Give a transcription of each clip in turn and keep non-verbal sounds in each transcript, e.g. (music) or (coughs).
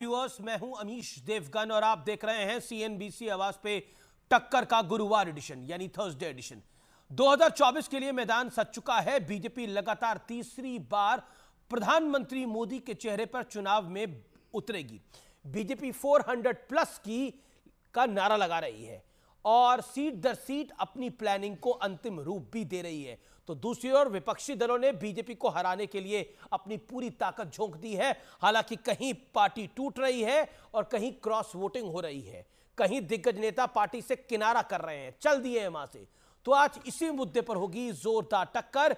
Viewers मैं हूं अमीश देवगन और आप देख रहे हैं सीएनबीसी आवाज पे टक्कर का गुरुवार एडिशन यानी थर्सडे एडिशन 2024 के लिए मैदान सच चुका है बीजेपी लगातार तीसरी बार प्रधानमंत्री मोदी के चेहरे पर चुनाव में उतरेगी बीजेपी 400 प्लस की का नारा लगा रही है और सीट दर सीट अपनी प्लानिंग को अंतिम रूप भी दे रही है तो दूसरी ओर विपक्षी दलों ने बीजेपी को हराने के लिए अपनी पूरी ताकत झोंक दी है हालांकि कहीं पार्टी टूट रही है और कहीं क्रॉस वोटिंग हो रही है कहीं दिग्गज नेता पार्टी से किनारा कर रहे हैं चल दिए हैं वहां से तो आज इसी मुद्दे पर होगी जोरदार टक्कर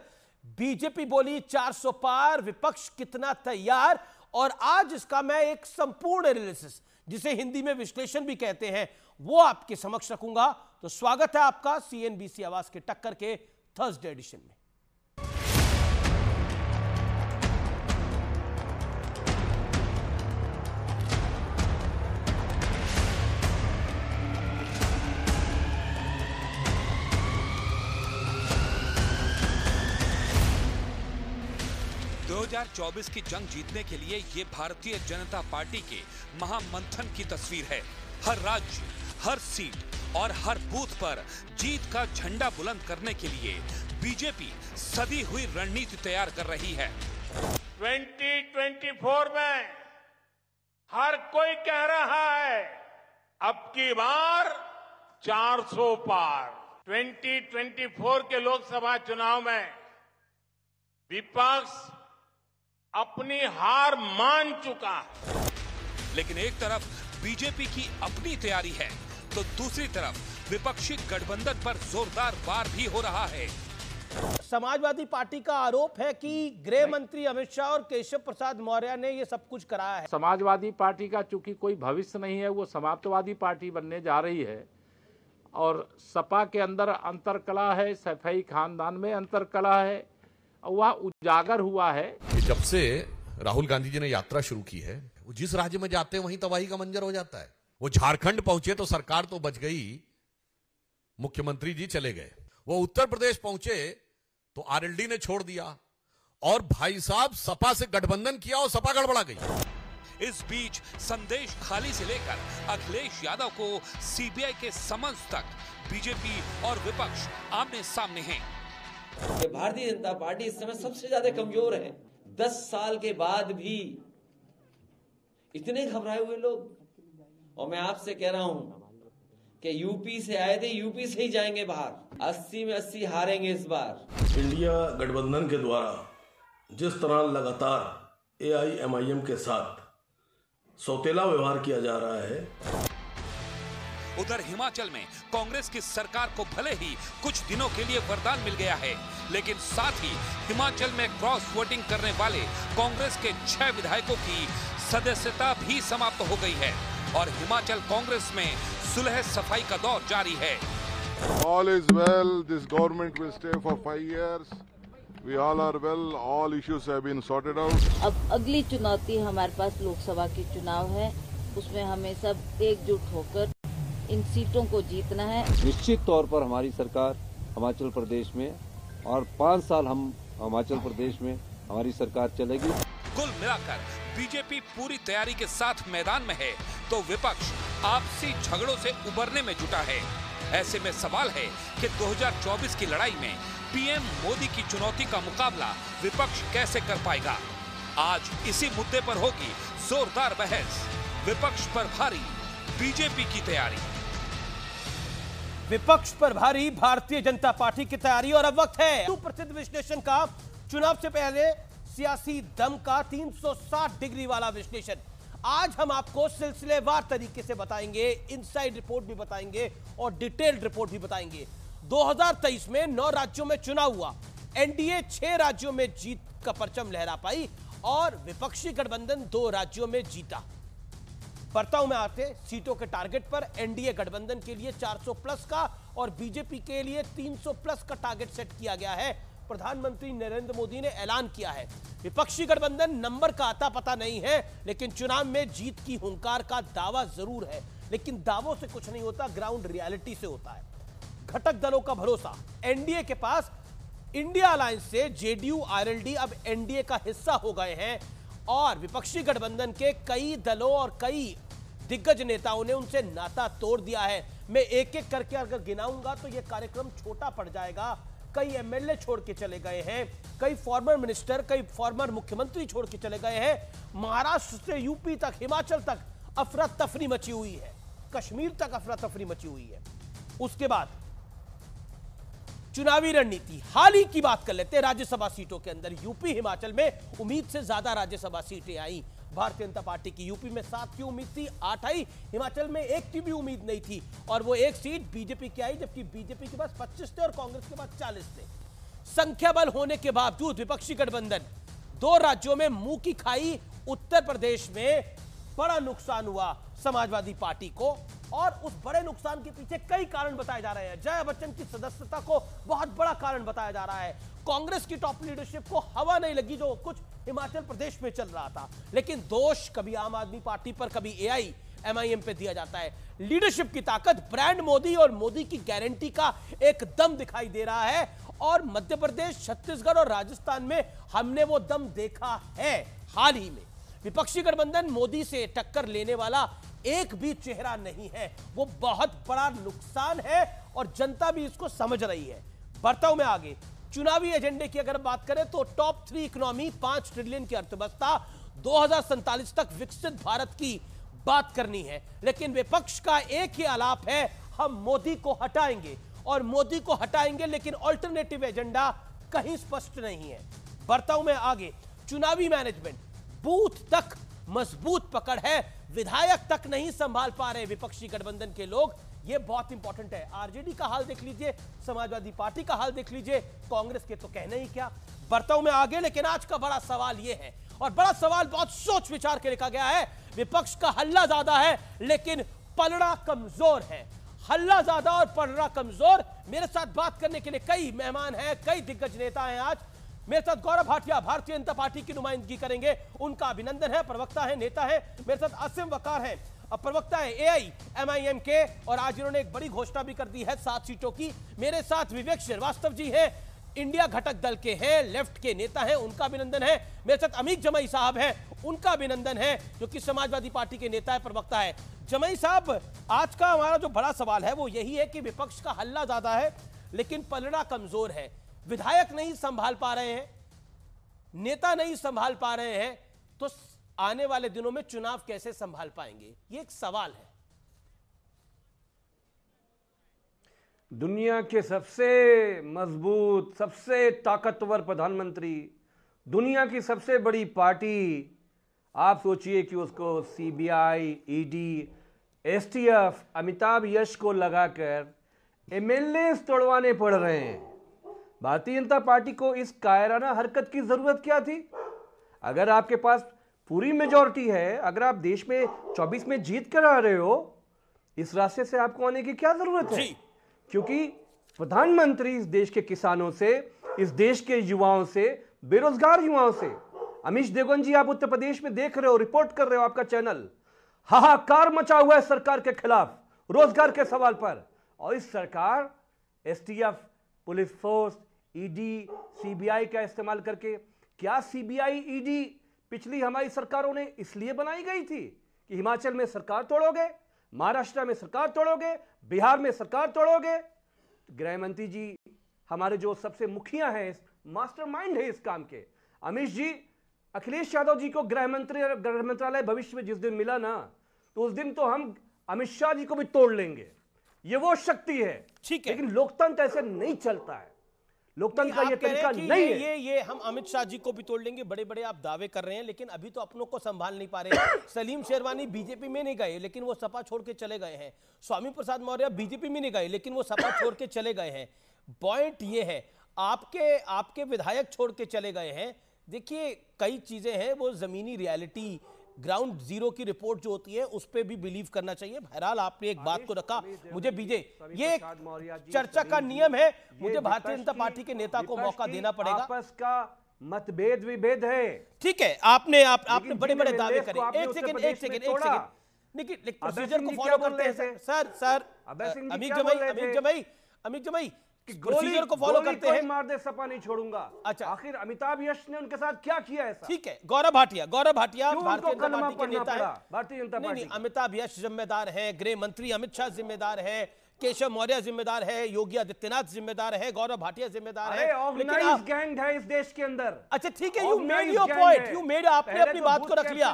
बीजेपी बोली 400 पार विपक्ष कितना तैयार और आज इसका मैं एक संपूर्ण एनालिसिस जिसे हिंदी में विश्लेषण भी कहते हैं वो आपके समक्ष रखूंगा तो स्वागत है आपका सीएनबीसी आवाज के टक्कर के थर्सडे एडिशन में दो हजार चौबीस की जंग जीतने के लिए ये भारतीय जनता पार्टी के महामंथन की तस्वीर है हर राज्य हर सीट और हर बूथ पर जीत का झंडा बुलंद करने के लिए बीजेपी सदी हुई रणनीति तैयार कर रही है 2024 में हर कोई कह रहा है अब की बार 400 पार 2024 के लोकसभा चुनाव में विपक्ष अपनी हार मान चुका है लेकिन एक तरफ बीजेपी की अपनी तैयारी है तो दूसरी तरफ विपक्षी गठबंधन पर जोरदार वार भी हो रहा है समाजवादी पार्टी का आरोप है कि गृह मंत्री अमित शाह और केशव प्रसाद मौर्य ने ये सब कुछ कराया है समाजवादी पार्टी का चूंकि कोई भविष्य नहीं है वो समाप्तवादी पार्टी बनने जा रही है और सपा के अंदर अंतरकला है सफाई खानदान में अंतरकला है वह उजागर हुआ है जब से राहुल गांधी जी ने यात्रा शुरू की है वो जिस राज्य में जाते हैं वहीं तबाही का मंजर हो जाता है वो झारखंड पहुंचे तो सरकार तो बच गई मुख्यमंत्री जी चले गए वो उत्तर प्रदेश पहुंचे तो आरएलडी ने छोड़ दिया और भाई साहब सपा से गठबंधन किया और सपा गड़बड़ा गई इस बीच संदेश खाली से लेकर अखिलेश यादव को सीबीआई के समन्स तक बीजेपी और विपक्ष आमने सामने हैं। भारतीय जनता पार्टी इस समय सबसे ज्यादा कमजोर है दस साल के बाद भी इतने घबराए हुए लोग और मैं आपसे कह रहा हूं कि यूपी से आए थे यूपी से ही जाएंगे बाहर अस्सी में अस्सी हारेंगे इस बार इंडिया गठबंधन के द्वारा जिस तरह लगातार ए आई एम आई एम के साथ सौतेला व्यवहार किया जा रहा है उधर हिमाचल में कांग्रेस की सरकार को भले ही कुछ दिनों के लिए वरदान मिल गया है लेकिन साथ ही हिमाचल में क्रॉस वोटिंग करने वाले कांग्रेस के छह विधायकों की सदस्यता भी समाप्त हो गई है और हिमाचल कांग्रेस में सुलह सफाई का दौर जारी है all is well this government will stay for five years. We all are well all issues have been sorted out अब अगली चुनौती हमारे पास लोकसभा की चुनाव है उसमें हमें सब एकजुट होकर इन सीटों को जीतना है निश्चित तौर पर हमारी सरकार हिमाचल प्रदेश में और पाँच साल हम हिमाचल प्रदेश में हमारी सरकार चलेगी कुल मिलाकर बीजेपी पूरी तैयारी के साथ मैदान में है तो विपक्ष आपसी झगड़ों से उबरने में जुटा है ऐसे में सवाल है कि 2024 की लड़ाई में पीएम मोदी की चुनौती का मुकाबला विपक्ष कैसे कर पाएगा आज इसी मुद्दे पर होगी जोरदार बहस विपक्ष पर भारी बीजेपी की तैयारी विपक्ष पर भारी भारतीय जनता पार्टी की तैयारी और अब वक्त है सुप्रसिद्ध विश्लेषण का चुनाव से पहले सियासी दम का 360 डिग्री वाला विश्लेषण आज हम आपको सिलसिलेवार तरीके से बताएंगे इनसाइड रिपोर्ट भी बताएंगे और डिटेल्ड रिपोर्ट भी बताएंगे 2023 में नौ राज्यों में चुनाव हुआ एनडीए छह राज्यों में जीत का परचम लहरा पाई और विपक्षी गठबंधन दो राज्यों में जीता बर्ताव में आते सीटों के टारगेट पर एनडीए गठबंधन के लिए 400 प्लस का और बीजेपी के लिए 300 प्लस का टारगेट सेट किया गया है प्रधानमंत्री नरेंद्र मोदी ने ऐलान किया है विपक्षी गठबंधन नंबर का आता पता नहीं है लेकिन चुनाव में जीत की हुंकार का दावा जरूर है लेकिन दावों से कुछ नहीं होता ग्राउंड रियलिटी से होता है घटक दलों का भरोसा एनडीए के पास इंडिया अलायंस से जेडीयू आरएलडी अब एनडीए का हिस्सा हो गए हैं और विपक्षी गठबंधन के कई दलों और कई दिग्गज नेताओं ने उनसे नाता तोड़ दिया है मैं एक एक करके अगर गिनाऊंगा तो यह कार्यक्रम छोटा पड़ जाएगा कई एमएलए छोड़ के चले गए हैं कई फॉर्मर मिनिस्टर कई फॉर्मर मुख्यमंत्री छोड़ के चले गए हैं महाराष्ट्र से यूपी तक हिमाचल तक अफरा तफरी मची हुई है कश्मीर तक अफरा तफरी मची हुई है उसके बाद चुनावी रणनीति हाल ही की बात कर लेते हैं राज्यसभा सीटों के अंदर यूपी हिमाचल में उम्मीद से ज्यादा राज्यसभा सीटें आई भारतीय जनता पार्टी की यूपी में सात की उम्मीद थी आठ आई हिमाचल में एक की भी उम्मीद नहीं थी और वो एक सीट बीजेपी की आई जबकि बीजेपी के पास पच्चीस थे और कांग्रेस के पास चालीस थे संख्या बल होने के बावजूद विपक्षी गठबंधन दो राज्यों में मुंह की खाई उत्तर प्रदेश में बड़ा नुकसान हुआ समाजवादी पार्टी को और उस बड़े नुकसान के पीछे कई कारण बताए जा रहे हैं जया बच्चन की सदस्यता को बहुत बड़ा कारण बताया जा रहा है कांग्रेस की टॉप लीडरशिप को हवा नहीं लगी जो कुछ हिमाचल प्रदेश में चल रहा था लेकिन दोष कभी आम आदमी पार्टी पर कभी एआई एमआईएम पे दिया जाता है लीडरशिप की ताकत ब्रांड मोदी और मोदी की गारंटी का एक दम दिखाई दे रहा है और मध्य प्रदेश छत्तीसगढ़ और राजस्थान में हमने वो दम देखा है हाल ही में विपक्षी गठबंधन मोदी से टक्कर लेने वाला एक भी चेहरा नहीं है वो बहुत बड़ा नुकसान है और जनता भी इसको समझ रही है बर्ताव में आगे चुनावी एजेंडे की अगर बात करें तो टॉप थ्री इकोनॉमी पांच ट्रिलियन की अर्थव्यवस्था दो तक विकसित भारत की बात करनी है लेकिन विपक्ष का एक ही आलाप है हम मोदी को हटाएंगे और मोदी को हटाएंगे लेकिन ऑल्टरनेटिव एजेंडा कहीं स्पष्ट नहीं है बर्ताव में आगे चुनावी मैनेजमेंट बूथ तक मजबूत पकड़ है विधायक तक नहीं संभाल पा रहे विपक्षी गठबंधन के लोग ये बहुत इंपॉर्टेंट है आरजेडी का हाल देख लीजिए समाजवादी पार्टी का हाल देख लीजिए कांग्रेस के तो कहने ही क्या बर्ताव में आगे लेकिन आज का बड़ा सवाल यह है और बड़ा सवाल बहुत सोच विचार के लिखा गया है विपक्ष का हल्ला ज्यादा है लेकिन पलड़ा कमजोर है हल्ला ज्यादा और पलड़ा कमजोर मेरे साथ बात करने के लिए कई मेहमान हैं कई दिग्गज नेता हैं आज मेरे साथ गौरव भाटिया भारतीय जनता पार्टी की नुमाइंदगी करेंगे उनका अभिनंदन है प्रवक्ता है नेता है मेरे साथ असीम वकार है प्रवक्ता है एआई एमआईएम के और आज इन्होंने एक बड़ी घोषणा भी कर दी है सात सीटों की मेरे साथ विवेक श्रीवास्तव जी है इंडिया घटक दल के हैं लेफ्ट के नेता हैं उनका अभिनंदन है मेरे साथ अमित जमई साहब हैं उनका अभिनंदन है जो कि समाजवादी पार्टी के नेता है प्रवक्ता है जमई साहब आज का हमारा जो बड़ा सवाल है वो यही है कि विपक्ष का हल्ला ज्यादा है लेकिन पलड़ा कमजोर है विधायक नहीं संभाल पा रहे हैं नेता नहीं संभाल पा रहे हैं तो आने वाले दिनों में चुनाव कैसे संभाल पाएंगे ये एक सवाल है दुनिया के सबसे मजबूत सबसे ताकतवर प्रधानमंत्री दुनिया की सबसे बड़ी पार्टी आप सोचिए कि उसको CBI, ED, STF, Amitabh Yash को लगाकर एमएलए तोड़वाने पड़ रहे हैं भारतीय जनता पार्टी को इस कायराना हरकत की जरूरत क्या थी अगर आपके पास पूरी मेजोरिटी है अगर आप देश में 24 में जीत कर आ रहे हो इस रास्ते से आपको आने की क्या जरूरत है क्योंकि प्रधानमंत्री इस देश के किसानों से इस देश के युवाओं से बेरोजगार युवाओं से अमीश देगन जी आप उत्तर प्रदेश में देख रहे हो रिपोर्ट कर रहे हो आपका चैनल हाहाकार मचा हुआ है सरकार के खिलाफ रोजगार के सवाल पर और इस सरकार एस police force ED e CBI का इस्तेमाल करके क्या सीबीआई ईडी e पिछली हमारी सरकारों ने इसलिए बनाई गई थी कि हिमाचल में सरकार तोड़ोगे महाराष्ट्र में सरकार तोड़ोगे बिहार में सरकार तोड़ोगे गृह मंत्री जी हमारे जो सबसे मुखिया हैं मास्टरमाइंड है इस काम के अमित जी अखिलेश यादव जी को गृह मंत्री गृह मंत्रालय भविष्य में जिस दिन मिला ना तो उस दिन तो हम अमित शाह जी को भी तोड़ लेंगे ये वो शक्ति है ठीक है लेकिन लोकतंत्र ऐसे नहीं चलता है लोकतंत्र का ये तरीका नहीं है ये ये हम अमित शाह जी को भी तोड़ लेंगे बड़े बड़े आप दावे कर रहे हैं लेकिन अभी तो अपनों को संभाल नहीं पा रहे (coughs) सलीम शेरवानी बीजेपी में नहीं गए लेकिन वो सपा छोड़ के चले गए हैं स्वामी प्रसाद मौर्य बीजेपी में नहीं गए लेकिन वो सपा छोड़ के चले गए हैं पॉइंट ये है आपके आपके विधायक छोड़ के चले गए हैं देखिए कई चीजें हैं वो जमीनी रियलिटी ग्राउंड जीरो की रिपोर्ट जो होती है उस पर भी बिलीव करना चाहिए बहरहाल आपने एक बात को रखा मुझे बीजे ये चर्चा का नियम है मुझे भारतीय जनता पार्टी के नेता को मौका देना पड़ेगा आपस का मतभेद विभेद है ठीक है आपने आप, आपने बड़े बड़े दावे करे एक सेकेंड एक सेकेंड एक सेकेंड लेकिन प्रोसीजर को फॉलो करते हैं सर सर अमित जमाई अमित जमाई अमित जमाई कि प्रोसीजर को फॉलो करते हैं मार दे सपा नहीं छोड़ूंगा अच्छा आखिर अमिताभ यश ने उनके साथ क्या किया है ठीक है गौरव भाटिया गौरव भाटिया भारतीय जनता पार्टी भारतीय जनता पार्टी अमिताभ यश जिम्मेदार है गृह मंत्री अमित शाह जिम्मेदार है केशव मौर्य जिम्मेदार है योगी आदित्यनाथ जिम्मेदार है गौरव भाटिया जिम्मेदार है लेकिन गैंग है इस देश के अंदर अच्छा ठीक है you made your point you made आपने अपनी तो बात को रख लिया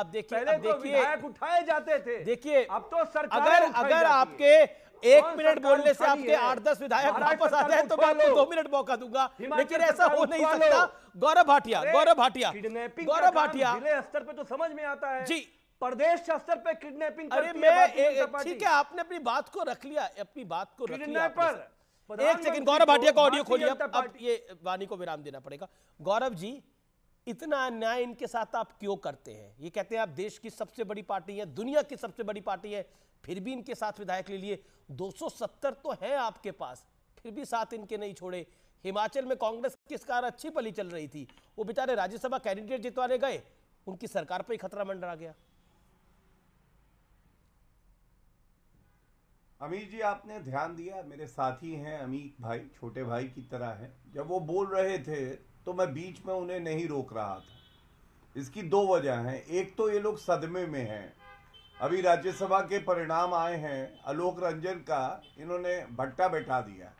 अब देखिए अब तो देखिए उठाए जाते थे देखिए अब तो सरकार अगर अगर आपके एक मिनट बोलने से आपके आठ दस विधायक वापस आ जाए तो मैं आपको दो मिनट मौका दूंगा लेकिन ऐसा हो नहीं सकता गौरव भाटिया गौरव भाटिया गौरव भाटिया स्तर पर तो समझ में आता है जी प्रदेश स्तर पे किडनैपिंग अरे मैं ठीक है आपने अपनी बात को रख लिया अपनी बात को रख लिया पर एक सेकंड गौरव भाटिया का ऑडियो खोलिए अब, अब ये वाणी को विराम देना पड़ेगा गौरव जी इतना अन्याय इनके साथ आप क्यों करते हैं ये कहते हैं आप देश की सबसे बड़ी पार्टी है दुनिया की सबसे बड़ी पार्टी है फिर भी इनके साथ विधायक ले लिए 270 तो हैं आपके पास फिर भी साथ इनके नहीं छोड़े हिमाचल में कांग्रेस की सरकार अच्छी पली चल रही थी वो बेचारे राज्यसभा कैंडिडेट जितवाने गए उनकी सरकार पर ही खतरा मंडरा गया अमीर जी आपने ध्यान दिया मेरे साथी हैं अमित भाई छोटे भाई की तरह हैं जब वो बोल रहे थे तो मैं बीच में उन्हें नहीं रोक रहा था इसकी दो वजह हैं एक तो ये लोग सदमे में हैं अभी राज्यसभा के परिणाम आए हैं आलोक रंजन का इन्होंने भट्टा बैठा दिया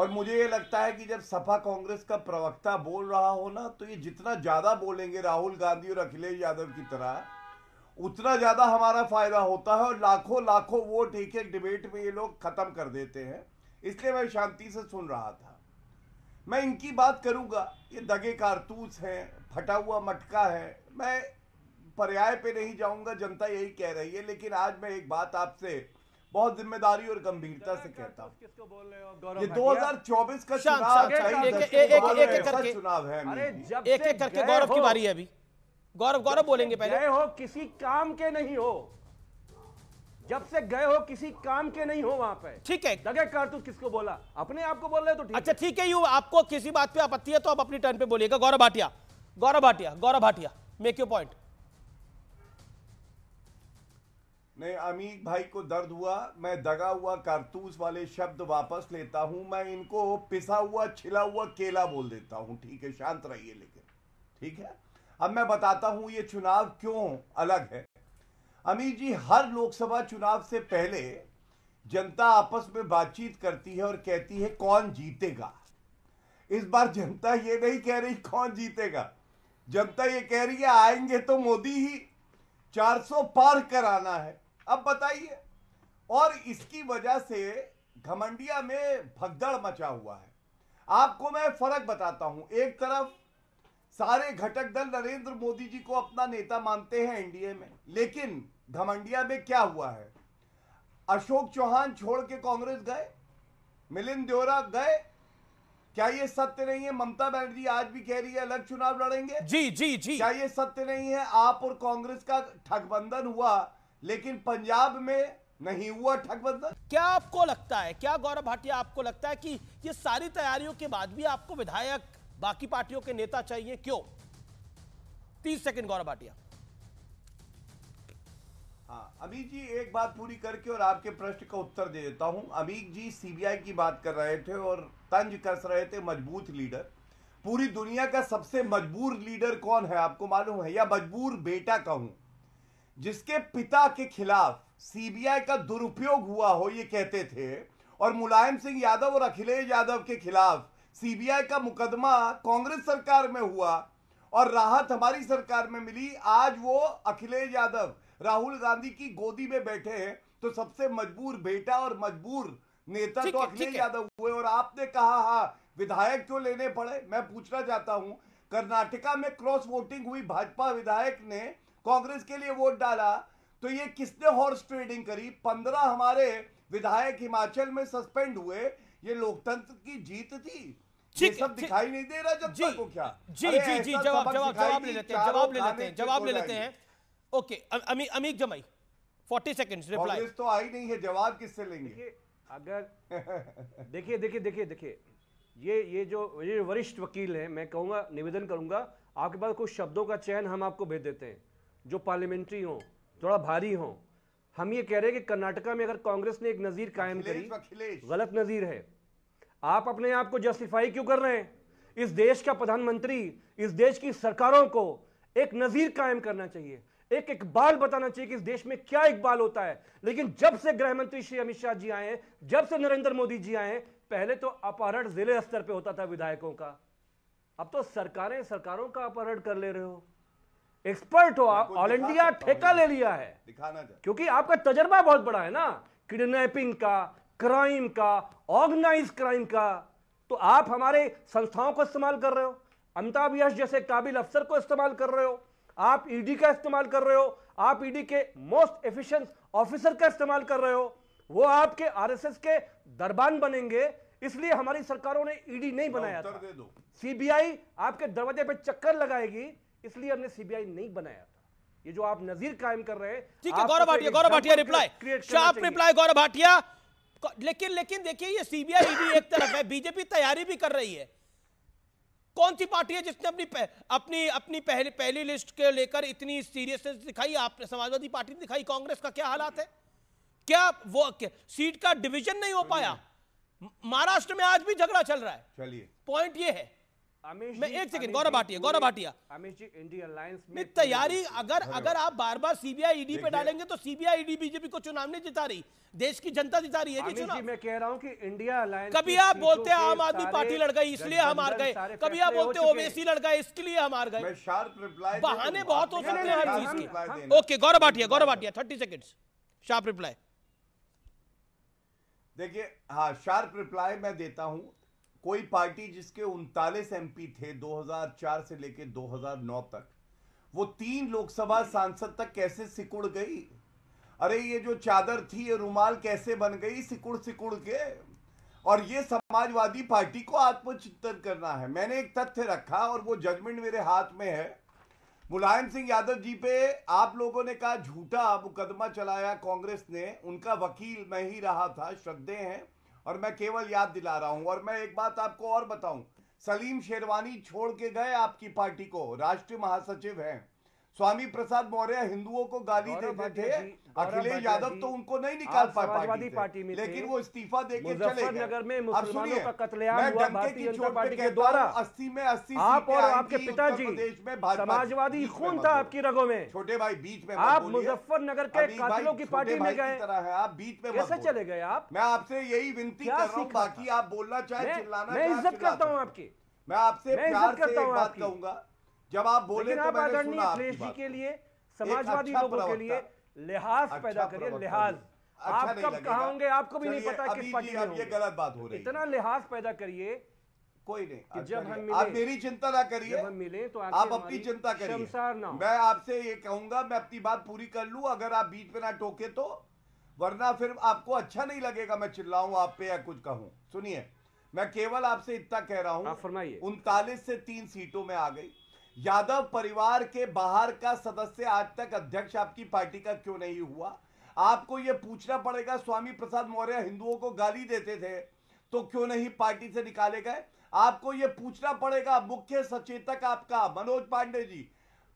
और मुझे ये लगता है कि जब सपा कांग्रेस का प्रवक्ता बोल रहा हो ना तो ये जितना ज़्यादा बोलेंगे राहुल गांधी और अखिलेश यादव की तरह उतना ज़्यादा हमारा फायदा होता है और लाखों लाखों वोट एक एक डिबेट में ये लोग ख़त्म कर देते हैं इसलिए मैं शांति से सुन रहा था मैं इनकी बात करूंगा ये दगे कारतूस हैं फटा हुआ मटका है मैं पर्याय पे नहीं जाऊंगा जनता यही कह रही है लेकिन आज मैं एक बात आपसे बहुत जिम्मेदारी और गंभीरता से कहता तो हूँ किसको बोल रहे ये 2024 का चुनाव चाहिए चुनाव है एक एक करके गौरव की बारी है अभी गौरव गौरव बोलेंगे पहले हो किसी काम के नहीं हो जब से गए हो किसी काम के नहीं हो वहां पे ठीक है दगे कारतूस किसको बोला अपने आप को बोल रहे तो ठीक अच्छा ठीक है यू आपको किसी बात पे आपत्ति है तो आप अपनी टर्न पे बोलिएगा Gaurav Bhatia Gaurav Bhatia Gaurav Bhatia make you point ने अमीर भाई को दर्द हुआ मैं दगा हुआ कारतूस वाले शब्द वापस लेता हूं मैं इनको पिसा हुआ छिला हुआ केला बोल देता हूं ठीक है शांत रहिए लेकिन ठीक है अब मैं बताता हूं ये चुनाव क्यों अलग है अमीर जी हर लोकसभा चुनाव से पहले जनता आपस में बातचीत करती है और कहती है कौन जीतेगा इस बार जनता ये नहीं कह रही कौन जीतेगा जनता ये कह रही है आएंगे तो मोदी ही 400 पार कराना है अब बताइए और इसकी वजह से घमंडिया में भगदड़ मचा हुआ है आपको मैं फर्क बताता हूं एक तरफ सारे घटक दल नरेंद्र मोदी जी को अपना नेता मानते हैं एनडीए में लेकिन घमंडिया में क्या हुआ है अशोक चौहान छोड़ के कांग्रेस गए मिलिंद द्योरा गए क्या ये सत्य नहीं है ममता बनर्जी आज भी कह रही है अलग चुनाव लड़ेंगे जी जी जी क्या ये सत्य नहीं है आप और कांग्रेस का ठगबंधन हुआ लेकिन पंजाब में नहीं हुआ ठगबंधन क्या आपको लगता है क्या गौरव भाटिया आपको लगता है कि ये सारी तैयारियों के बाद भी आपको विधायक बाकी पार्टियों के नेता चाहिए क्यों तीस सेकंड गौरव भाटिया हाँ अमित जी एक बात पूरी करके और आपके प्रश्न का उत्तर दे देता हूं अमित जी सीबीआई की बात कर रहे थे और तंज कस रहे थे मजबूत लीडर पूरी दुनिया का सबसे मजबूर लीडर कौन है आपको मालूम है या मजबूर बेटा कहूं जिसके पिता के खिलाफ सीबीआई का दुरुपयोग हुआ हो ये कहते थे और मुलायम सिंह यादव और अखिलेश यादव के खिलाफ सीबीआई का मुकदमा कांग्रेस सरकार में हुआ और राहत हमारी सरकार में मिली आज वो अखिलेश यादव राहुल गांधी की गोदी में बैठे हैं तो सबसे मजबूर बेटा और मजबूर नेता तो अखिलेश यादव हुए और आपने कहा हा विधायक क्यों लेने पड़े मैं पूछना चाहता हूं कर्नाटका में क्रॉस वोटिंग हुई भाजपा विधायक ने कांग्रेस के लिए वोट डाला तो ये किसने हॉर्स ट्रेडिंग करी पंद्रह हमारे विधायक हिमाचल में सस्पेंड हुए ये लोकतंत्र की जीत थी ये सब दिखाई नहीं दे रहा जब जी, को क्या जी जी जी जवाब जवाब जवाब ले लेते हैं जवाब ले लेते हैं जवाब ले लेते हैं ओके अमीक जमाई फोर्टी सेकेंड रिप्लाई तो आई नहीं है जवाब किससे लेंगे अगर देखिए देखिए देखिए देखिए ये ये जो ये वरिष्ठ वकील हैं मैं कहूंगा निवेदन करूंगा आपके पास कुछ शब्दों का चयन हम आपको भेज देते हैं जो पार्लियामेंट्री हों थोड़ा भारी हों हम ये कह रहे हैं कि कर्नाटका में अगर कांग्रेस ने एक नज़ीर कायम करी गलत नज़ीर है आप अपने आप को जस्टिफाई क्यों कर रहे हैं इस देश का प्रधानमंत्री इस देश की सरकारों को एक नज़ीर कायम करना चाहिए एक इकबाल बताना चाहिए कि इस देश में क्या इकबाल होता है लेकिन जब से गृह मंत्री श्री अमित शाह जी आए हैं जब से नरेंद्र मोदी जी आए हैं पहले तो अपहरण जिले स्तर पर होता था विधायकों का अब तो सरकारें सरकारों का अपहरण कर ले रहे हो एक्सपर्ट हो आप ऑल इंडिया ठेका ले लिया है दिखाना क्योंकि आपका तजर्बा बहुत बड़ा है ना किडनैपिंग का क्राइम का ऑर्गेनाइज क्राइम का तो आप हमारे संस्थाओं को इस्तेमाल कर रहे हो अमिताभ यश जैसे काबिल अफसर को इस्तेमाल कर रहे हो आप ईडी e का इस्तेमाल कर रहे हो आप ईडी e के मोस्ट एफिशिएंट ऑफिसर का इस्तेमाल कर रहे हो वो आपके आरएसएस के दरबान बनेंगे इसलिए हमारी सरकारों ने ईडी e नहीं बनाया था सीबीआई आपके दरवाजे पर चक्कर लगाएगी इसलिए हमने सीबीआई नहीं बनाया था ये जो आप नजीर कायम कर रहे हैं ठीक है Gaurav Bhatia Gaurav Bhatia reply sharp reply Gaurav Bhatia लेकिन लेकिन देखिए ये सीबीआई भी एक तरफ है बीजेपी तैयारी भी कर रही है कौन सी पार्टी है जिसने अपनी पह, अपनी अपनी पहली पहली लिस्ट के लेकर इतनी सीरियसनेस दिखाई आपने समाजवादी पार्टी दिखाई कांग्रेस का क्या हालात है क्या वो क्या, सीट का डिवीजन नहीं हो पाया महाराष्ट्र में आज भी झगड़ा चल रहा है चलिए पॉइंट ये है मैं एक सेकंड गौरव भाटिया गौरव भाटिया में तैयारी अगर अगर आप बार बार सीबीआई ईडी पे डालेंगे तो सीबीआई ईडी बीजेपी को चुनाव नहीं जिता रही देश की जनता जिता रही है कि चुनाव मैं कह रहा हूं कि इंडिया अलायंस कभी आप बोलते हैं आम आदमी पार्टी लड़ गई इसलिए हम हार गए कभी आप बोलते हो ओबीसी लड़ गए इसके लिए हम हार गए बहाने बहुत हो सकते हैं हर चीज के okay Gaurav Bhatia Gaurav Bhatia thirty second sharp reply देखिए हाँ शार्प रिप्लाई मैं देता हूँ कोई पार्टी जिसके उनतालीस एमपी थे 2004 से लेकर 2009 तक वो तीन लोकसभा सांसद तक कैसे सिकुड़ गई अरे ये जो चादर थी ये रुमाल कैसे बन गई सिकुड़ सिकुड़ के और ये समाजवादी पार्टी को आत्मचिंतन करना है मैंने एक तथ्य रखा और वो जजमेंट मेरे हाथ में है मुलायम सिंह यादव जी पे आप लोगों ने कहा झूठा मुकदमा चलाया कांग्रेस ने उनका वकील मैं ही रहा था श्रद्धे हैं और मैं केवल याद दिला रहा हूं और मैं एक बात आपको और बताऊं सलीम शेरवानी छोड़ के गए आपकी पार्टी को राष्ट्रीय महासचिव हैं स्वामी प्रसाद मौर्य हिंदुओं को गाली देते थे अखिलेश यादव तो उनको नहीं निकाल पाए पार्टी, पार्टी में लेकिन वो इस्तीफा देकर चले गए नगर में मुसलमानों का हुआ भारतीय जनता पार्टी के द्वारा अस्सी में अस्सी आप और आपके पिताजी समाजवादी खून था आपकी रगों में छोटे भाई बीच में आप मुजफ्फरनगर के कातिलों की पार्टी में गए आप बीच में कैसे चले गए आप मैं आपसे यही विनती कर रहा बाकी आप बोलना चाहे चिल्लाना मैं इज्जत करता हूँ आपकी मैं आपसे प्यार से एक बात कहूंगा जब आप बोले तो आप आदरणीय अखिलेश जी के लिए समाजवादी अच्छा लोगों के लिए लिहाज अच्छा पैदा करिए लिहाज अच्छा आप कब कहा आपको भी नहीं पता किस पार्टी में ये गलत बात हो रही है इतना लिहाज पैदा करिए कोई नहीं कि जब हम मिले आप मेरी चिंता ना करिए हम मिले तो आप अपनी चिंता करिए मैं आपसे ये कहूंगा मैं अपनी बात पूरी कर लू अगर आप बीच में ना टोके तो वरना फिर आपको अच्छा नहीं लगेगा मैं चिल्लाऊं आप पे या कुछ कहूं सुनिए मैं केवल आपसे इतना कह रहा हूं उनतालीस से तीन सीटों में आ गई यादव परिवार के बाहर का सदस्य आज तक अध्यक्ष आपकी पार्टी का क्यों नहीं हुआ आपको यह पूछना पड़ेगा स्वामी प्रसाद मौर्य हिंदुओं को गाली देते थे तो क्यों नहीं पार्टी से निकाले गए आपको यह पूछना पड़ेगा मुख्य सचेतक आपका मनोज पांडे जी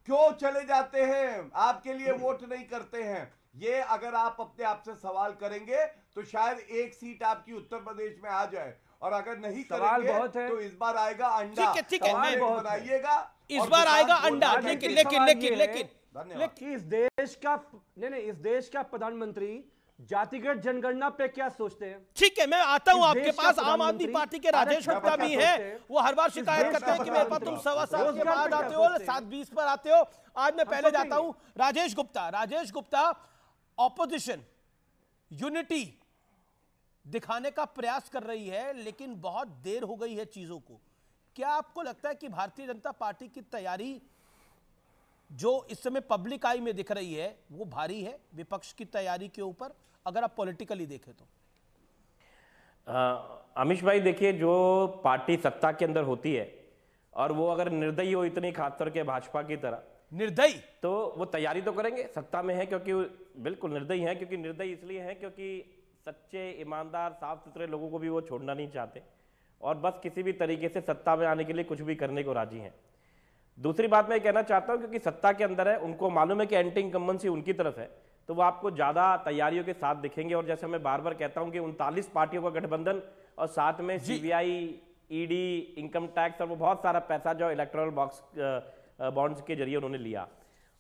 क्यों चले जाते हैं आपके लिए वोट नहीं करते हैं ये अगर आप अपने आप से सवाल करेंगे तो शायद एक सीट आपकी उत्तर प्रदेश में आ जाए और अगर नहीं सवाल बहुत है तो इस बार आएगा अंडा ठीक है, ठीक है, बनाइएगा इस बार आएगा अंडा लेकिन लेकिन लेकिन लेकिन इस देश का नहीं नहीं इस देश का प्रधानमंत्री जातिगत जनगणना पे क्या सोचते हैं ठीक है मैं आता हूँ आपके पास आम आदमी पार्टी के राजेश गुप्ता भी हैं वो हर बार शिकायत करते हैं कि मेरे पास तुम सवा सात के बाद आते हो सात बीस पर आते हो आज मैं हाँ, पहले जाता हूँ राजेश गुप्ता राजेश गुप्ता ऑपोजिशन यूनिटी दिखाने का प्रयास कर रही है लेकिन बहुत देर हो गई है चीजों को क्या आपको लगता है कि भारतीय जनता पार्टी की तैयारी जो इस समय पब्लिक आई में दिख रही है वो भारी है विपक्ष की तैयारी के ऊपर अगर आप पॉलिटिकली देखें तो अमिश भाई देखिए जो पार्टी सत्ता के अंदर होती है और वो अगर निर्दयी हो इतनी खासतौर के भाजपा की तरह निर्दयी तो वो तैयारी तो करेंगे सत्ता में है क्योंकि बिल्कुल निर्दयी है क्योंकि निर्दयी इसलिए है क्योंकि सच्चे ईमानदार साफ सुथरे लोगों को भी वो छोड़ना नहीं चाहते और बस किसी भी तरीके से सत्ता में आने के लिए कुछ भी करने को राजी हैं दूसरी बात मैं कहना चाहता हूँ क्योंकि सत्ता के अंदर है उनको मालूम है कि एंटी इनकम्बेंसी उनकी तरफ है तो वो आपको ज़्यादा तैयारियों के साथ दिखेंगे और जैसे मैं बार बार कहता हूँ कि उनतालीस पार्टियों का गठबंधन और साथ में सीबीआई ईडी इनकम टैक्स और वो बहुत सारा पैसा जो इलेक्ट्रल बॉक्स बॉन्ड्स के जरिए उन्होंने लिया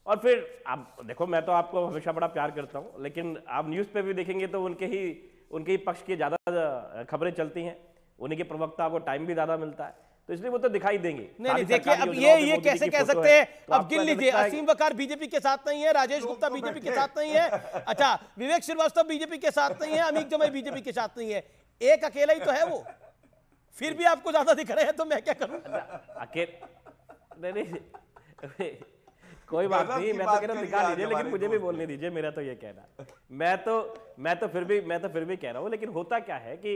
और फिर आप देखो मैं तो आपको हमेशा बड़ा प्यार करता हूँ लेकिन आप न्यूज़ पे भी देखेंगे तो उनके ही उनके ही पक्ष की ज़्यादा खबरें चलती हैं उन्हीं के प्रवक्ता को टाइम भी ज्यादा मिलता है तो इसलिए वो तो दिखाई देंगे नहीं नहीं देखिए अब ये ये कैसे कह सकते हैं तो अब गिन लीजिए असीम वकार बीजेपी के साथ नहीं है राजेश गुप्ता बीजेपी के साथ नहीं है अच्छा विवेक श्रीवास्तव बीजेपी के साथ नहीं है अमित जमाई बीजेपी के साथ नहीं है एक अकेला ही तो है वो फिर भी आपको ज्यादा दिख रहे हैं तो मैं क्या करूं अच्छा, अकेले नहीं नहीं कोई बात नहीं मैं तो कह रहा हूँ निकाल लीजिए लेकिन मुझे भी बोलने दीजिए मेरा तो ये कहना मैं तो मैं तो फिर भी मैं तो फिर भी कह रहा हूँ लेकिन होता क्या है कि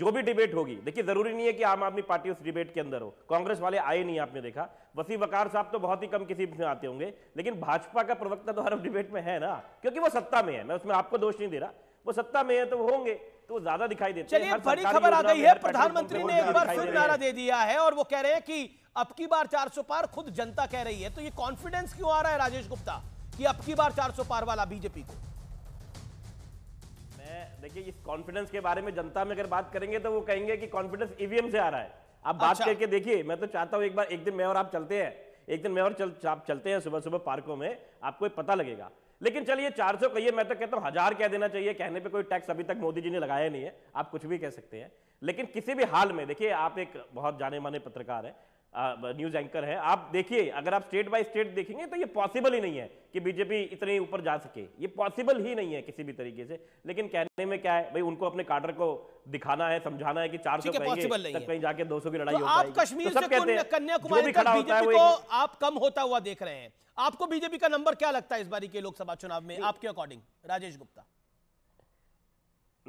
जो भी डिबेट होगी देखिए जरूरी नहीं है कि आम आदमी पार्टी उस डिबेट के अंदर हो कांग्रेस वाले आए नहीं आपने देखा वसी वकार साहब तो बहुत ही कम किसी में आते होंगे लेकिन भाजपा का प्रवक्ता तो हर डिबेट में है ना क्योंकि वो सत्ता में है मैं उसमें आपको दोष नहीं दे रहा वो सत्ता में है तो होंगे तो ज्यादा दिखाई देते हैं बड़ी खबर आ गई है प्रधानमंत्री ने एक बार फिर नारा दे दिया है और वो कह रहे हैं कि अब की बार 400 पार खुद जनता कह रही है तो ये कॉन्फिडेंस क्यों आ रहा है राजेश गुप्ता कि अब की बार 400 पार वाला बीजेपी को मैं देखिए इस कॉन्फिडेंस के बारे में जनता में अगर बात करेंगे तो वो कहेंगे कि कॉन्फिडेंस ईवीएम e से आ रहा है आप बात अच्छा। करके देखिए मैं तो चाहता हूं एक बार एक दिन मैं और आप चलते हैं एक दिन मैं और चल, आप चलते हैं सुबह सुबह पार्कों में आपको पता लगेगा लेकिन चलिए 400 कहिए मैं तो कहता हूं हजार कह देना चाहिए कहने पे कोई टैक्स अभी तक मोदी जी ने लगाया नहीं है आप कुछ भी कह सकते हैं लेकिन किसी भी हाल में देखिए आप एक बहुत जाने माने पत्रकार हैं न्यूज एंकर है आप देखिए अगर आप स्टेट बाय स्टेट देखेंगे तो ये पॉसिबल ही नहीं है कि बीजेपी इतने ऊपर जा सके ये पॉसिबल ही नहीं है किसी भी तरीके से लेकिन कहने में क्या है भाई उनको अपने कार्डर को दिखाना है समझाना है कि चार सौ कहीं जाके दो सौ की लड़ाई तो आप तो कश्मीर तो से कन्याकुमारी खड़ा होता है आप कम होता हुआ देख रहे हैं आपको बीजेपी का नंबर क्या लगता है इस बारी के लोकसभा चुनाव में आपके अकॉर्डिंग राजेश गुप्ता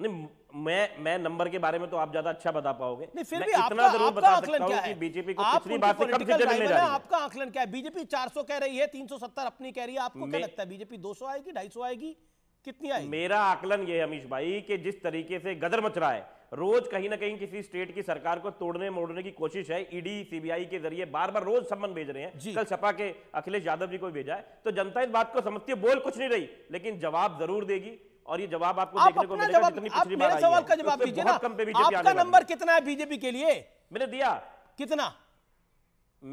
नहीं मैं मैं नंबर के बारे में तो आप ज्यादा अच्छा बता पाओगे नहीं फिर भी इतना जरूर बता सकता हूं कि बीजेपी को पिछली बार से कम सीटें मिलने आपका आकलन क्या है बीजेपी 400 कह रही है 370 अपनी कह रही है आपको क्या लगता है बीजेपी 200 आएगी 250 आएगी कितनी आएगी मेरा आकलन ये है अमीश भाई कि जिस तरीके से गदर मच रहा है रोज कहीं ना कहीं किसी स्टेट की सरकार को तोड़ने मोड़ने की कोशिश है ईडी सीबीआई के जरिए बार बार रोज सम्मन भेज रहे हैं कल सपा के अखिलेश यादव जी को भेजा है तो जनता इस बात को समझती है बोल कुछ नहीं रही लेकिन जवाब जरूर देगी और ये जवाब आपको आप देखने को मिलेगा जितनी पिछली बार सवाल का जवाब दीजिए ना कम पे बीजेपी आपका नंबर कितना है बीजेपी के लिए मैंने दिया कितना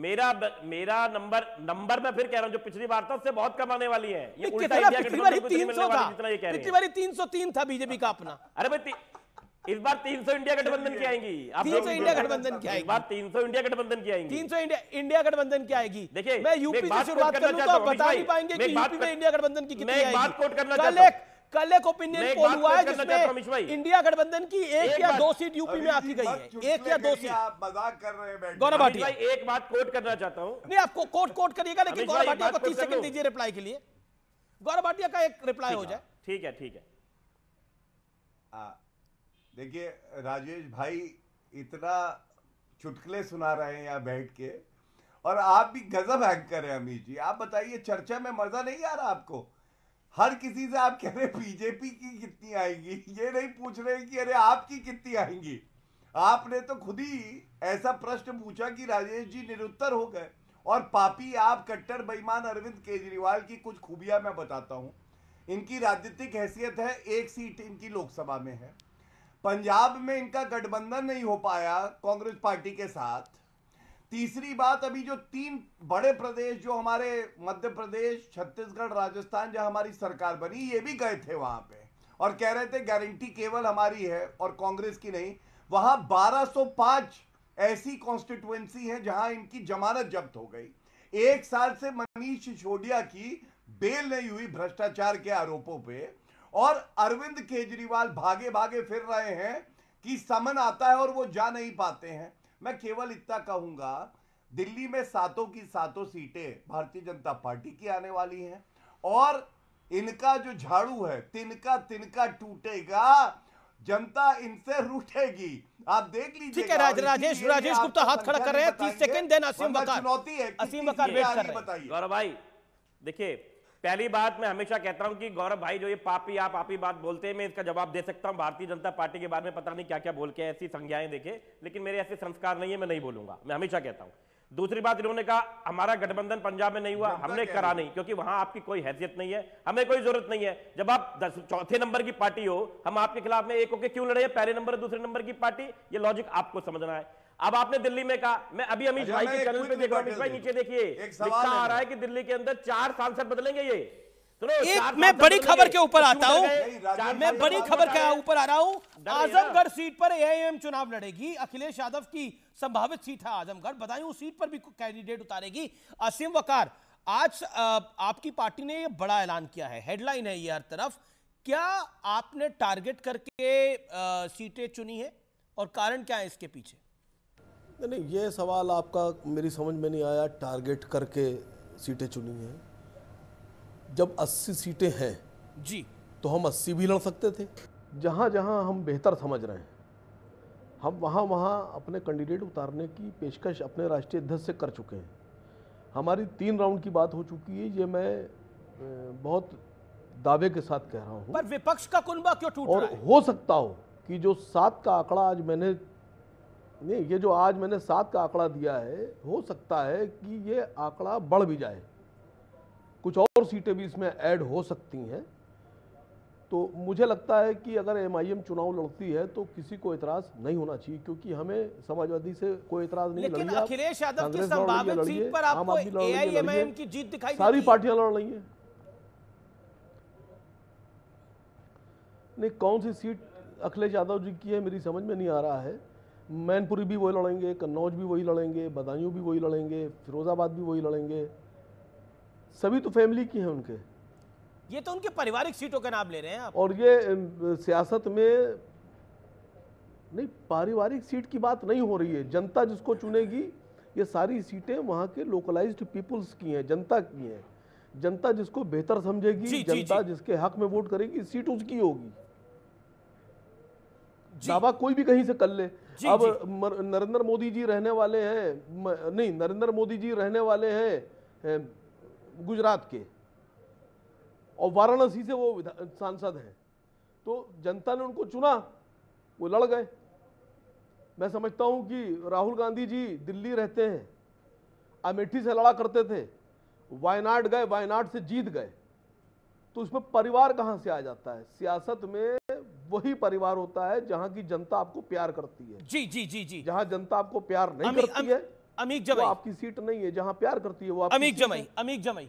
मेरा मेरा नंबर नंबर मैं फिर कह रहा हूं जो पिछली बार था उससे बहुत कम आने वाली है ये उल्टा इंडिया पिछली बार तीन सौ था पिछली बार 303 था बीजेपी का अपना अरे भाई इस बार 300 इंडिया गठबंधन की आएंगी आप 300 इंडिया गठबंधन की आएगी बार 300 इंडिया गठबंधन की आएंगी 300 इंडिया इंडिया गठबंधन की आएगी देखिए मैं यूपी से शुरुआत करूंगा तो बता नहीं पाएंगे कि यूपी में इंडिया गठबंधन की कितनी आएगी मैं एक बात कोट करना चाहता हूं कल एक ओपिनियन पोल हुआ है जिसमें इंडिया गठबंधन की एक एक या दो सीट यूपी में आती गई है एक या दो सीट आप मजाक कर रहे हैं गौरव भाटिया एक बात कोट करना चाहता हूं नहीं आपको कोट कोट करिएगा लेकिन गौरव भाटिया को तीस सेकंड दीजिए रिप्लाई के लिए गौरव भाटिया का एक रिप्लाई हो जाए ठीक है ठीक है देखिए राजेश भाई इतना चुटकले सुना रहे हैं यहाँ बैठ के और आप भी गजब हैंग कर रहे हैं अमित जी आप बताइए चर्चा में मजा नहीं आ रहा आपको हर किसी से आप कह रहे बीजेपी की कितनी आएंगी ये नहीं पूछ रहे कि अरे आपकी कितनी आएंगी आपने तो खुद ही ऐसा प्रश्न पूछा कि राजेश जी निरुत्तर हो गए और पापी आप कट्टर बेईमान अरविंद केजरीवाल की कुछ खूबियां मैं बताता हूँ इनकी राजनीतिक हैसियत है एक सीट इनकी लोकसभा में है पंजाब में इनका गठबंधन नहीं हो पाया कांग्रेस पार्टी के साथ तीसरी बात अभी जो तीन बड़े प्रदेश जो हमारे मध्य प्रदेश छत्तीसगढ़ राजस्थान जहां हमारी सरकार बनी ये भी गए थे वहां पे और कह रहे थे गारंटी केवल हमारी है और कांग्रेस की नहीं वहां 1205 ऐसी कॉन्स्टिट्युएंसी है जहां इनकी जमानत जब्त हो गई एक साल से मनीष सिसोदिया की बेल नहीं हुई भ्रष्टाचार के आरोपों पे और अरविंद केजरीवाल भागे भागे फिर रहे हैं कि समन आता है और वो जा नहीं पाते हैं मैं केवल इतना कहूंगा दिल्ली में सातों की सातों सीटें भारतीय जनता पार्टी की आने वाली हैं और इनका जो झाड़ू है तिनका तिनका टूटेगा जनता इनसे रूठेगी आप देख लीजिए ठीक है राज, राजेश राजेश गुप्ता हाथ खड़ा कर रहे हैं तीस सेकंड देना असीम वकार चुनौती है असीम वकार वेट कर रहे हैं बताइए गौरव भाई देखिए पहली बात मैं हमेशा कहता हूं कि गौरव भाई जो ये पापी आप आपी बात बोलते हैं मैं इसका जवाब दे सकता हूं भारतीय जनता पार्टी के बारे में पता नहीं क्या क्या बोल के ऐसी संज्ञाएं देखे लेकिन मेरे ऐसे संस्कार नहीं है मैं नहीं बोलूंगा मैं हमेशा कहता हूं दूसरी बात इन्होंने कहा हमारा गठबंधन पंजाब में नहीं हुआ हमने करा नहीं क्योंकि वहां आपकी कोई हैसियत नहीं है हमें कोई जरूरत नहीं है जब आप दस, चौथे नंबर की पार्टी हो हम आपके खिलाफ में एक होकर क्यों लड़े पहले नंबर दूसरे नंबर की पार्टी ये लॉजिक आपको समझना है अब आपने दिल्ली में कहा मैं अभी अमित अच्छा, भाई के चैनल पे देख रहा हूँ नीचे देखिए आ रहा है कि दिल्ली के अंदर चार सांसद बदलेंगे ये एक मैं बड़ी खबर के ऊपर आता हूं मैं बड़ी खबर के ऊपर आ रहा हूं आजमगढ़ सीट पर एआईएम चुनाव लड़ेगी अखिलेश यादव की संभावित सीट है आजमगढ़ बताइए उस सीट पर भी कैंडिडेट उतारेगी असीम वकार आज आपकी पार्टी ने यह बड़ा ऐलान किया है हेडलाइन है ये हर तरफ क्या आपने टारगेट करके सीटें चुनी है और कारण क्या है इसके पीछे नहीं नहीं ये सवाल आपका मेरी समझ में नहीं आया टारगेट करके सीटें चुनी हैं जब 80 सीटें हैं जी तो हम 80 भी लड़ सकते थे जहाँ जहाँ हम बेहतर समझ रहे हैं हम वहाँ वहाँ अपने कैंडिडेट उतारने की पेशकश अपने राष्ट्रीय अध्यक्ष से कर चुके हैं हमारी तीन राउंड की बात हो चुकी है ये मैं बहुत दावे के साथ कह रहा हूँ पर विपक्ष का कुनबा क्यों टूट रहा है? हो सकता हो कि जो सात का आंकड़ा आज मैंने नहीं ये जो आज मैंने सात का आंकड़ा दिया है हो सकता है कि ये आंकड़ा बढ़ भी जाए कुछ और सीटें भी इसमें ऐड हो सकती हैं तो मुझे लगता है कि अगर एमआईएम चुनाव लड़ती है तो किसी को इतराज नहीं होना चाहिए क्योंकि हमें समाजवादी से कोई एतराज नहीं लेकिन अखिलेश यादव की संभावित सीट पर आपको एआईएमआईएम की जीत दिखाई सारी पार्टियां लड़ रही है नहीं कौन सी सीट अखिलेश यादव जी की है मेरी समझ में नहीं आ रहा है मैनपुरी भी वही लड़ेंगे कन्नौज भी वही लड़ेंगे बदायूं भी वही लड़ेंगे फिरोज़ाबाद भी वही लड़ेंगे सभी तो फैमिली की हैं उनके ये तो उनके पारिवारिक सीटों का नाम ले रहे हैं आप और ये सियासत में नहीं पारिवारिक सीट की बात नहीं हो रही है जनता जिसको चुनेगी ये सारी सीटें वहाँ के लोकलाइज्ड पीपुल्स की हैं जनता की हैं जनता जिसको बेहतर समझेगी जनता जी, जी। जिसके हक में वोट करेगी सीट उसकी होगी दावा कोई भी कहीं से कर ले अब नरेंद्र मोदी जी रहने वाले हैं नहीं नरेंद्र मोदी जी रहने वाले हैं गुजरात के और वाराणसी से वो सांसद हैं तो जनता ने उनको चुना वो लड़ गए मैं समझता हूं कि राहुल गांधी जी दिल्ली रहते हैं अमेठी से लड़ा करते थे वायनाड गए वायनाड से जीत गए तो उसमें परिवार कहां से आ जाता है सियासत में वही परिवार होता है जहां की जनता आपको प्यार करती है जी जी जी जी जहां जनता आपको प्यार नहीं अमी, करती अम, है अमीक जमई आपकी सीट नहीं है जहां प्यार करती है वो अमीक जमाई अमीक जमाई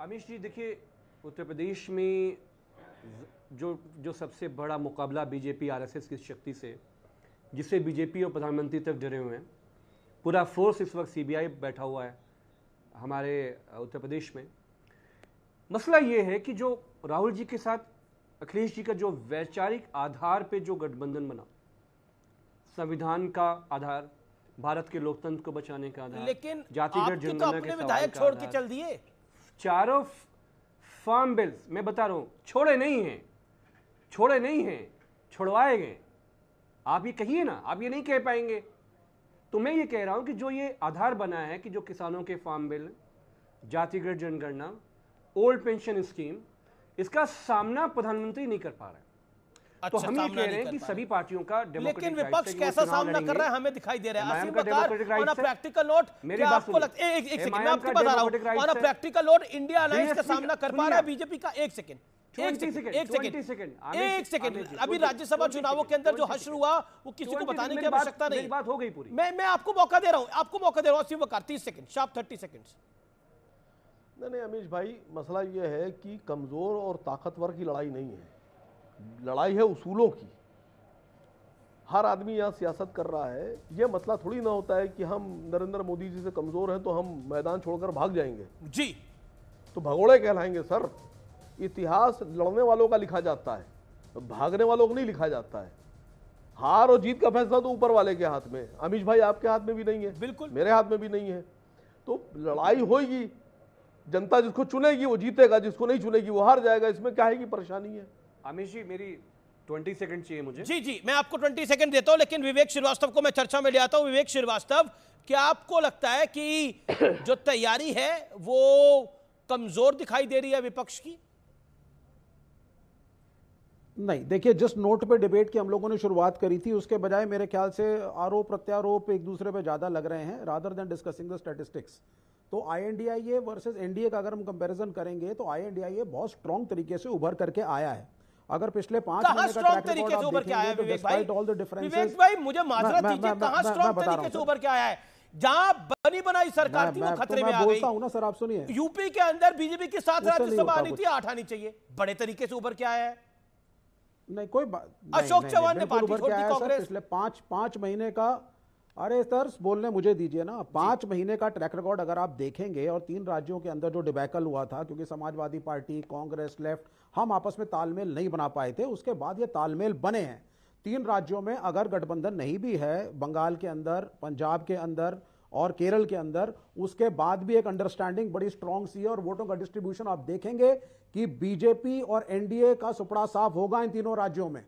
अमीश जी देखिए उत्तर प्रदेश में जो जो सबसे बड़ा मुकाबला बीजेपी आरएसएस की शक्ति से जिसे बीजेपी और प्रधानमंत्री तक डरे हुए हैं पूरा फोर्स इस वक्त सीबीआई बैठा हुआ है हमारे उत्तर प्रदेश में मसला ये है कि जो राहुल जी के साथ अखिलेश जी का जो वैचारिक आधार पे जो गठबंधन बना संविधान का आधार भारत के लोकतंत्र को बचाने का आधार लेकिन जातिगत तो जनगणना के विधायक छोड़ के चल दिए चारों फार्म बिल्स मैं बता रहा हूं छोड़े नहीं हैं छोड़े नहीं हैं छोड़वाए गए आप ये कहिए ना आप ये नहीं कह पाएंगे तो मैं ये कह रहा हूं कि जो ये आधार बना है कि जो किसानों के फार्म बिल जातिगत जनगणना ओल्ड पेंशन स्कीम इसका सामना प्रधानमंत्री नहीं कर पा रहे तो अच्छा, तो हम ये कह रहे हैं कि सभी पार्टियों का लेकिन विपक्ष कैसा सामना कर रहा है हमें दिखाई दे रहा है सामना कर पा रहा है बीजेपी का एक सेकंड एक सेकंड एक सेकंड अभी राज्यसभा चुनावों के अंदर जो हश्र हुआ वो किसी को बताने की आवश्यकता नहीं बात हो गई पूरी मैं मैं आपको मौका दे रहा हूं आपको मौका दे रहा हूं सिर्फ तीस सेकंड शार्प थर्टी सेकंड्स नहीं नहीं अमीश भाई मसला ये है कि कमज़ोर और ताकतवर की लड़ाई नहीं है लड़ाई है उसूलों की हर आदमी यहाँ सियासत कर रहा है यह मसला थोड़ी ना होता है कि हम नरेंद्र मोदी जी से कमज़ोर हैं तो हम मैदान छोड़कर भाग जाएंगे जी तो भगोड़े कहलाएंगे सर इतिहास लड़ने वालों का लिखा जाता है भागने वालों का नहीं लिखा जाता है हार और जीत का फैसला तो ऊपर वाले के हाथ में अमीश भाई आपके हाथ में भी नहीं है बिल्कुल मेरे हाथ में भी नहीं है तो लड़ाई होगी जनता जिसको चुनेगी वो जीतेगा जिसको नहीं चुनेगी वो हार जाएगा इसमें क्या है कि परेशानी है अमित जी मेरी 20 सेकंड चाहिए मुझे जी जी मैं आपको 20 सेकंड देता हूं लेकिन विवेक श्रीवास्तव को मैं चर्चा में ले आता हूं विवेक श्रीवास्तव क्या आपको लगता है कि (coughs) जो तैयारी है वो कमजोर दिखाई दे रही है विपक्ष की नहीं देखिए जिस नोट पे डिबेट की हम लोगों ने शुरुआत करी थी उसके बजाय मेरे ख्याल से आरोप प्रत्यारोप एक दूसरे पे ज़्यादा लग रहे हैं rather than discussing the statistics तो I N D I A versus N D A का अगर हम कंपेरिजन करेंगे तो आई एन डी आई ए बहुत स्ट्रॉन्ग तरीके से उभर करके आया है अगर पिछले पांच स्ट्रॉन्ग तरीके से उभर के आया तो भाई विवेक भाई मुझे माजरा दीजिए कहां स्ट्रांग तरीके से उभर के आया है तो जहां बनी बनाई सरकार थी वो खतरे तो में आ गई बोलता हूं ना सर आप सुनिए यूपी के अंदर बीजेपी के साथ राज्यसभा आनी थी आठ आनी चाहिए बड़े तरीके से उभर के आया है नहीं कोई अशोक चौहान ने पार्टी छोड़ दी कांग्रेस पिछले पांच पांच महीने का अरे सर बोलने मुझे दीजिए ना पांच महीने का ट्रैक रिकॉर्ड अगर आप देखेंगे और तीन राज्यों के अंदर जो डिबैकल हुआ था क्योंकि समाजवादी पार्टी कांग्रेस लेफ्ट हम आपस में तालमेल नहीं बना पाए थे उसके बाद ये तालमेल बने हैं तीन राज्यों में अगर गठबंधन नहीं भी है बंगाल के अंदर पंजाब के अंदर और केरल के अंदर उसके बाद भी एक अंडरस्टैंडिंग बड़ी स्ट्रांग सी है और वोटों का डिस्ट्रीब्यूशन आप देखेंगे कि बीजेपी और एनडीए का सुपड़ा साफ होगा इन तीनों राज्यों में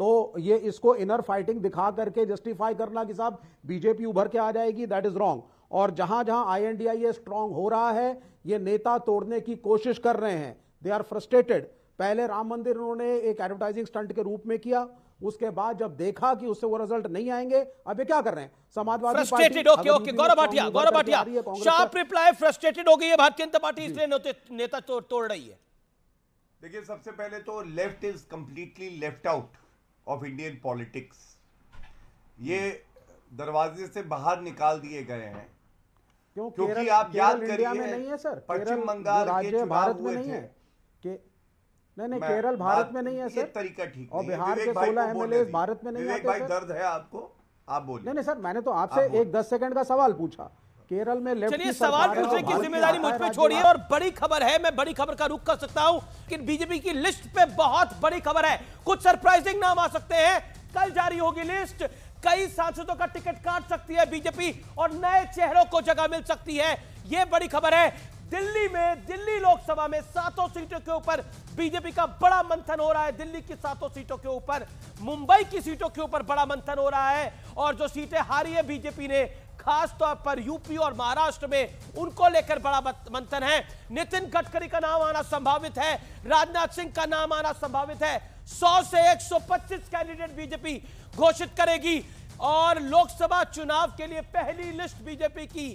तो ये इसको इनर फाइटिंग दिखा करके जस्टिफाई करना कि साहब बीजेपी उभर के आ जाएगी दैट इज रॉन्ग और जहां जहां I N D I strong हो रहा है ये नेता तोड़ने की कोशिश कर रहे हैं दे आर फ्रस्ट्रेटेड पहले राम मंदिर उन्होंने एक एडवर्टाइजिंग स्टंट के रूप में किया उसके बाद जब देखा कि उससे वो रिजल्ट नहीं आएंगे अब ये क्या कर रहे हैं Samajwadi okay okay Gaurav Bhatia Gaurav Bhatia sharp reply frustrated हो गई है भारतीय जनता पार्टी इसलिए नेता तो तोड़ रही है देखिए सबसे पहले तो left is completely left out of Indian politics ये दरवाजे से बाहर निकाल दिए गए हैं क्यों, क्योंकि आप याद करिए नहीं है सर पश्चिम बंगाल के भारत में नहीं है के नहीं नहीं केरल भारत में नहीं है सर तरीका ठीक और बिहार के सोलह एमएलए भारत में नहीं आते दर्द है आपको आप बोलिए नहीं नहीं सर मैंने तो आपसे एक दस सेकंड का सवाल पूछा केरल में चलिए सवाल पूछने की जिम्मेदारी मुझ पर छोड़िए और बड़ी खबर है मैं बड़ी खबर का रुख कर सकता हूं कि बीजेपी की लिस्ट पे बहुत बड़ी खबर है कुछ सरप्राइजिंग नाम आ सकते हैं कल जारी होगी लिस्ट कई सांसदों का टिकट काट सकती है बीजेपी और नए चेहरों को जगह मिल सकती है यह बड़ी खबर है दिल्ली में दिल्ली लोकसभा में सातों सीटों के ऊपर बीजेपी का बड़ा मंथन हो रहा है दिल्ली की सातों सीटों के ऊपर मुंबई की सीटों के ऊपर बड़ा मंथन हो रहा है और जो सीटें हारी है बीजेपी ने खास तौर पर यूपी और महाराष्ट्र में उनको लेकर बड़ा मंथन है नितिन गडकरी का नाम आना संभावित है राजनाथ सिंह का नाम आना संभावित है 100 से 125 कैंडिडेट बीजेपी घोषित करेगी और लोकसभा चुनाव के लिए पहली लिस्ट बीजेपी की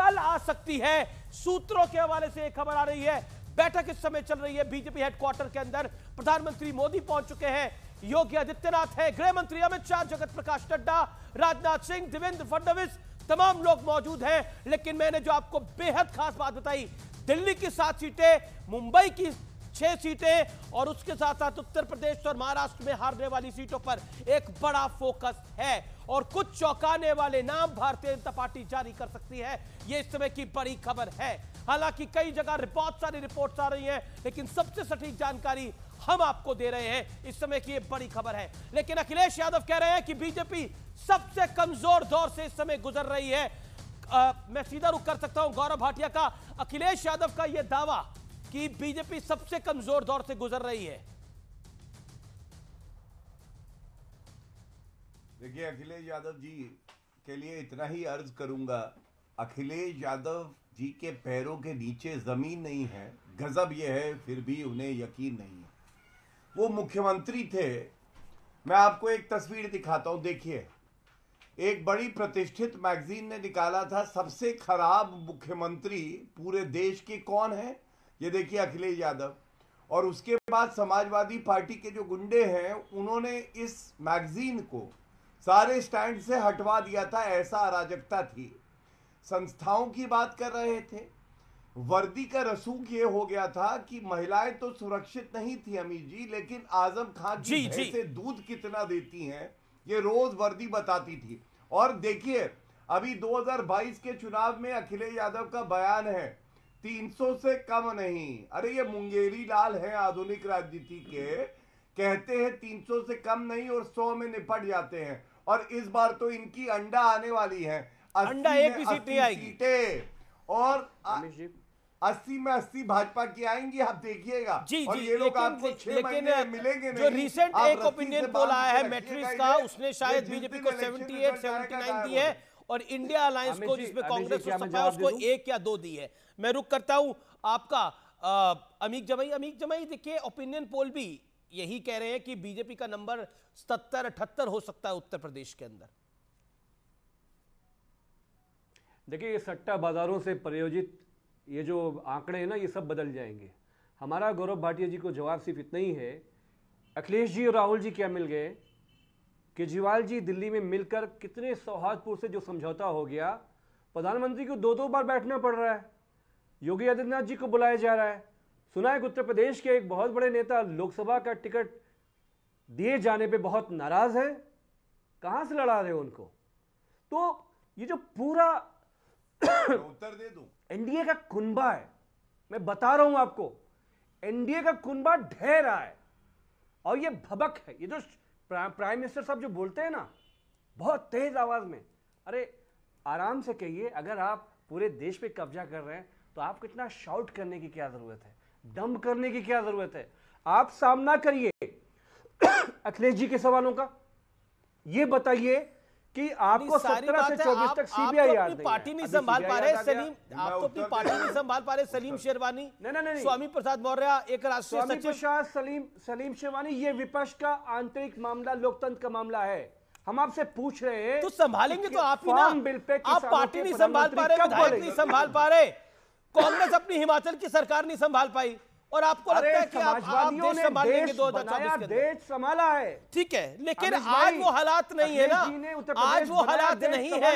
कल आ सकती है सूत्रों के हवाले से एक खबर आ रही है बैठक इस समय चल रही है बीजेपी हेडक्वार्टर के अंदर प्रधानमंत्री मोदी पहुंच चुके हैं योगी आदित्यनाथ है गृह मंत्री अमित शाह जगत प्रकाश नड्डा राजनाथ सिंह देवेंद्र फडणवीस तमाम लोग मौजूद हैं लेकिन मैंने जो आपको बेहद खास बात बताई दिल्ली की सात सीटें मुंबई की छह सीटें और उसके साथ साथ उत्तर प्रदेश और महाराष्ट्र में हारने वाली सीटों पर एक बड़ा फोकस है और कुछ चौंकाने वाले नाम भारतीय जनता पार्टी जारी कर सकती है यह इस समय की बड़ी खबर है हालांकि कई जगह बहुत सारी रिपोर्ट्स आ रही हैं लेकिन सबसे सटीक जानकारी हम आपको दे रहे हैं इस समय की ये बड़ी खबर है लेकिन अखिलेश यादव कह रहे हैं कि बीजेपी सबसे कमजोर दौर से इस समय गुजर रही है आ, मैं सीधा रुख कर सकता हूं गौरव भाटिया का अखिलेश यादव का यह दावा कि बीजेपी सबसे कमजोर दौर से गुजर रही है देखिए अखिलेश यादव जी के लिए इतना ही अर्ज करूंगा अखिलेश यादव जी के पैरों के नीचे जमीन नहीं है गजब यह है फिर भी उन्हें यकीन नहीं वो मुख्यमंत्री थे मैं आपको एक तस्वीर दिखाता हूँ देखिए एक बड़ी प्रतिष्ठित मैगजीन ने निकाला था सबसे खराब मुख्यमंत्री पूरे देश के कौन है ये देखिए अखिलेश यादव और उसके बाद समाजवादी पार्टी के जो गुंडे हैं उन्होंने इस मैगजीन को सारे स्टैंड से हटवा दिया था ऐसा अराजकता थी संस्थाओं की बात कर रहे थे वर्दी का रसूख ये हो गया था कि महिलाएं तो सुरक्षित नहीं थी अमीर जी लेकिन आजम खान जी, जी से दूध कितना देती हैं ये रोज वर्दी बताती थी और देखिए अभी 2022 के चुनाव में अखिलेश यादव का बयान है 300 से कम नहीं अरे ये मुंगेरी लाल है आधुनिक राजनीति के कहते हैं 300 से कम नहीं और 100 में निपट जाते हैं और इस बार तो इनकी अंडा आने वाली है अंडा एक भी सीट नहीं आएगी और अस्सी में अस्सी भाजपा की आएंगी आप देखिएगा जी जी ये लोग आपको छह महीने मिलेंगे जो रिसेंट एक ओपिनियन पोल आया है मेट्रिक्स का उसने शायद बीजेपी को 78 79 दी है और इंडिया अलायंस को जिसमें कांग्रेस उसको एक या दो दी है मैं रुक करता हूं आपका अमीक जमाई अमीक जमाई देखिए ओपिनियन पोल भी यही कह रहे हैं कि बीजेपी का नंबर सत्तर अठहत्तर हो सकता है उत्तर प्रदेश के अंदर देखिए ये सट्टा बाजारों से प्रयोजित ये जो आंकड़े हैं ना ये सब बदल जाएंगे हमारा गौरव भाटिया जी को जवाब सिर्फ इतना ही है अखिलेश जी और राहुल जी क्या मिल गए केजरीवाल जी दिल्ली में मिलकर कितने सौहार्दपुर से जो समझौता हो गया प्रधानमंत्री को दो दो बार बैठना पड़ रहा है योगी आदित्यनाथ जी को बुलाया जा रहा है सुना है कि उत्तर प्रदेश के एक बहुत बड़े नेता लोकसभा का टिकट दिए जाने पे बहुत नाराज हैं कहाँ से लड़ा रहे हो उनको तो ये जो पूरा उत्तर दे दू एनडीए का कुनबा है मैं बता रहा हूं आपको एनडीए का कुनबा ढह रहा है और ये भबक है ये जो प्राइम मिनिस्टर साहब जो बोलते हैं ना बहुत तेज आवाज में अरे आराम से कहिए अगर आप पूरे देश पे कब्जा कर रहे हैं तो आप कितना शाउट करने की क्या जरूरत है दम करने की क्या जरूरत है आप सामना करिए अखिलेश जी के सवालों का ये बताइए कि आपको सत्रह से चौबीस तक सीबीआई अपनी पार्टी नहीं संभाल पा रहे सलीम आप तो अपनी पार्टी नहीं संभाल पा रहे सलीम शेरवानी स्वामी प्रसाद मौर्य एक राष्ट्रीय सलीम सलीम शेरवानी ये विपक्ष का आंतरिक मामला लोकतंत्र का मामला है हम आपसे पूछ रहे हैं तो संभालेंगे तो आप ही ना बिल पे आप पार्टी नहीं संभाल पा रहे विधायक नहीं संभाल पा रहे कांग्रेस अपनी हिमाचल की सरकार नहीं संभाल पाई और आपको लगता है कि आप, देश संभाल दो हजार चौबीस देश संभाला है ठीक है लेकिन आज वो हालात नहीं है ना आज वो हालात नहीं है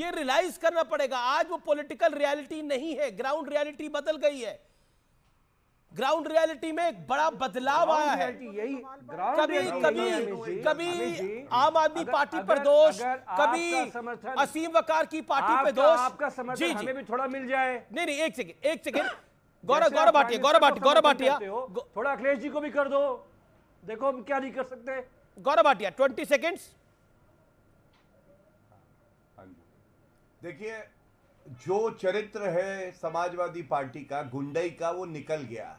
ये रियलाइज करना पड़ेगा आज वो पॉलिटिकल रियलिटी नहीं है ग्राउंड रियलिटी बदल गई है ग्राउंड रियलिटी में एक बड़ा बदलाव आया है यही कभी कभी कभी आम आदमी पार्टी पर दोष कभी असीम वकार की पार्टी पर दोष आपका समर्थन हमें भी थोड़ा मिल जाए नहीं नहीं एक सेकेंड एक सेकेंड गौरव गौरव भाटिया गौरव गौरव भाटिया थोड़ा अखिलेश जी को भी कर दो देखो हम क्या नहीं कर सकते गौरव भाटिया ट्वेंटी सेकेंड्स देखिए जो चरित्र है समाजवादी पार्टी का गुंडई का वो निकल गया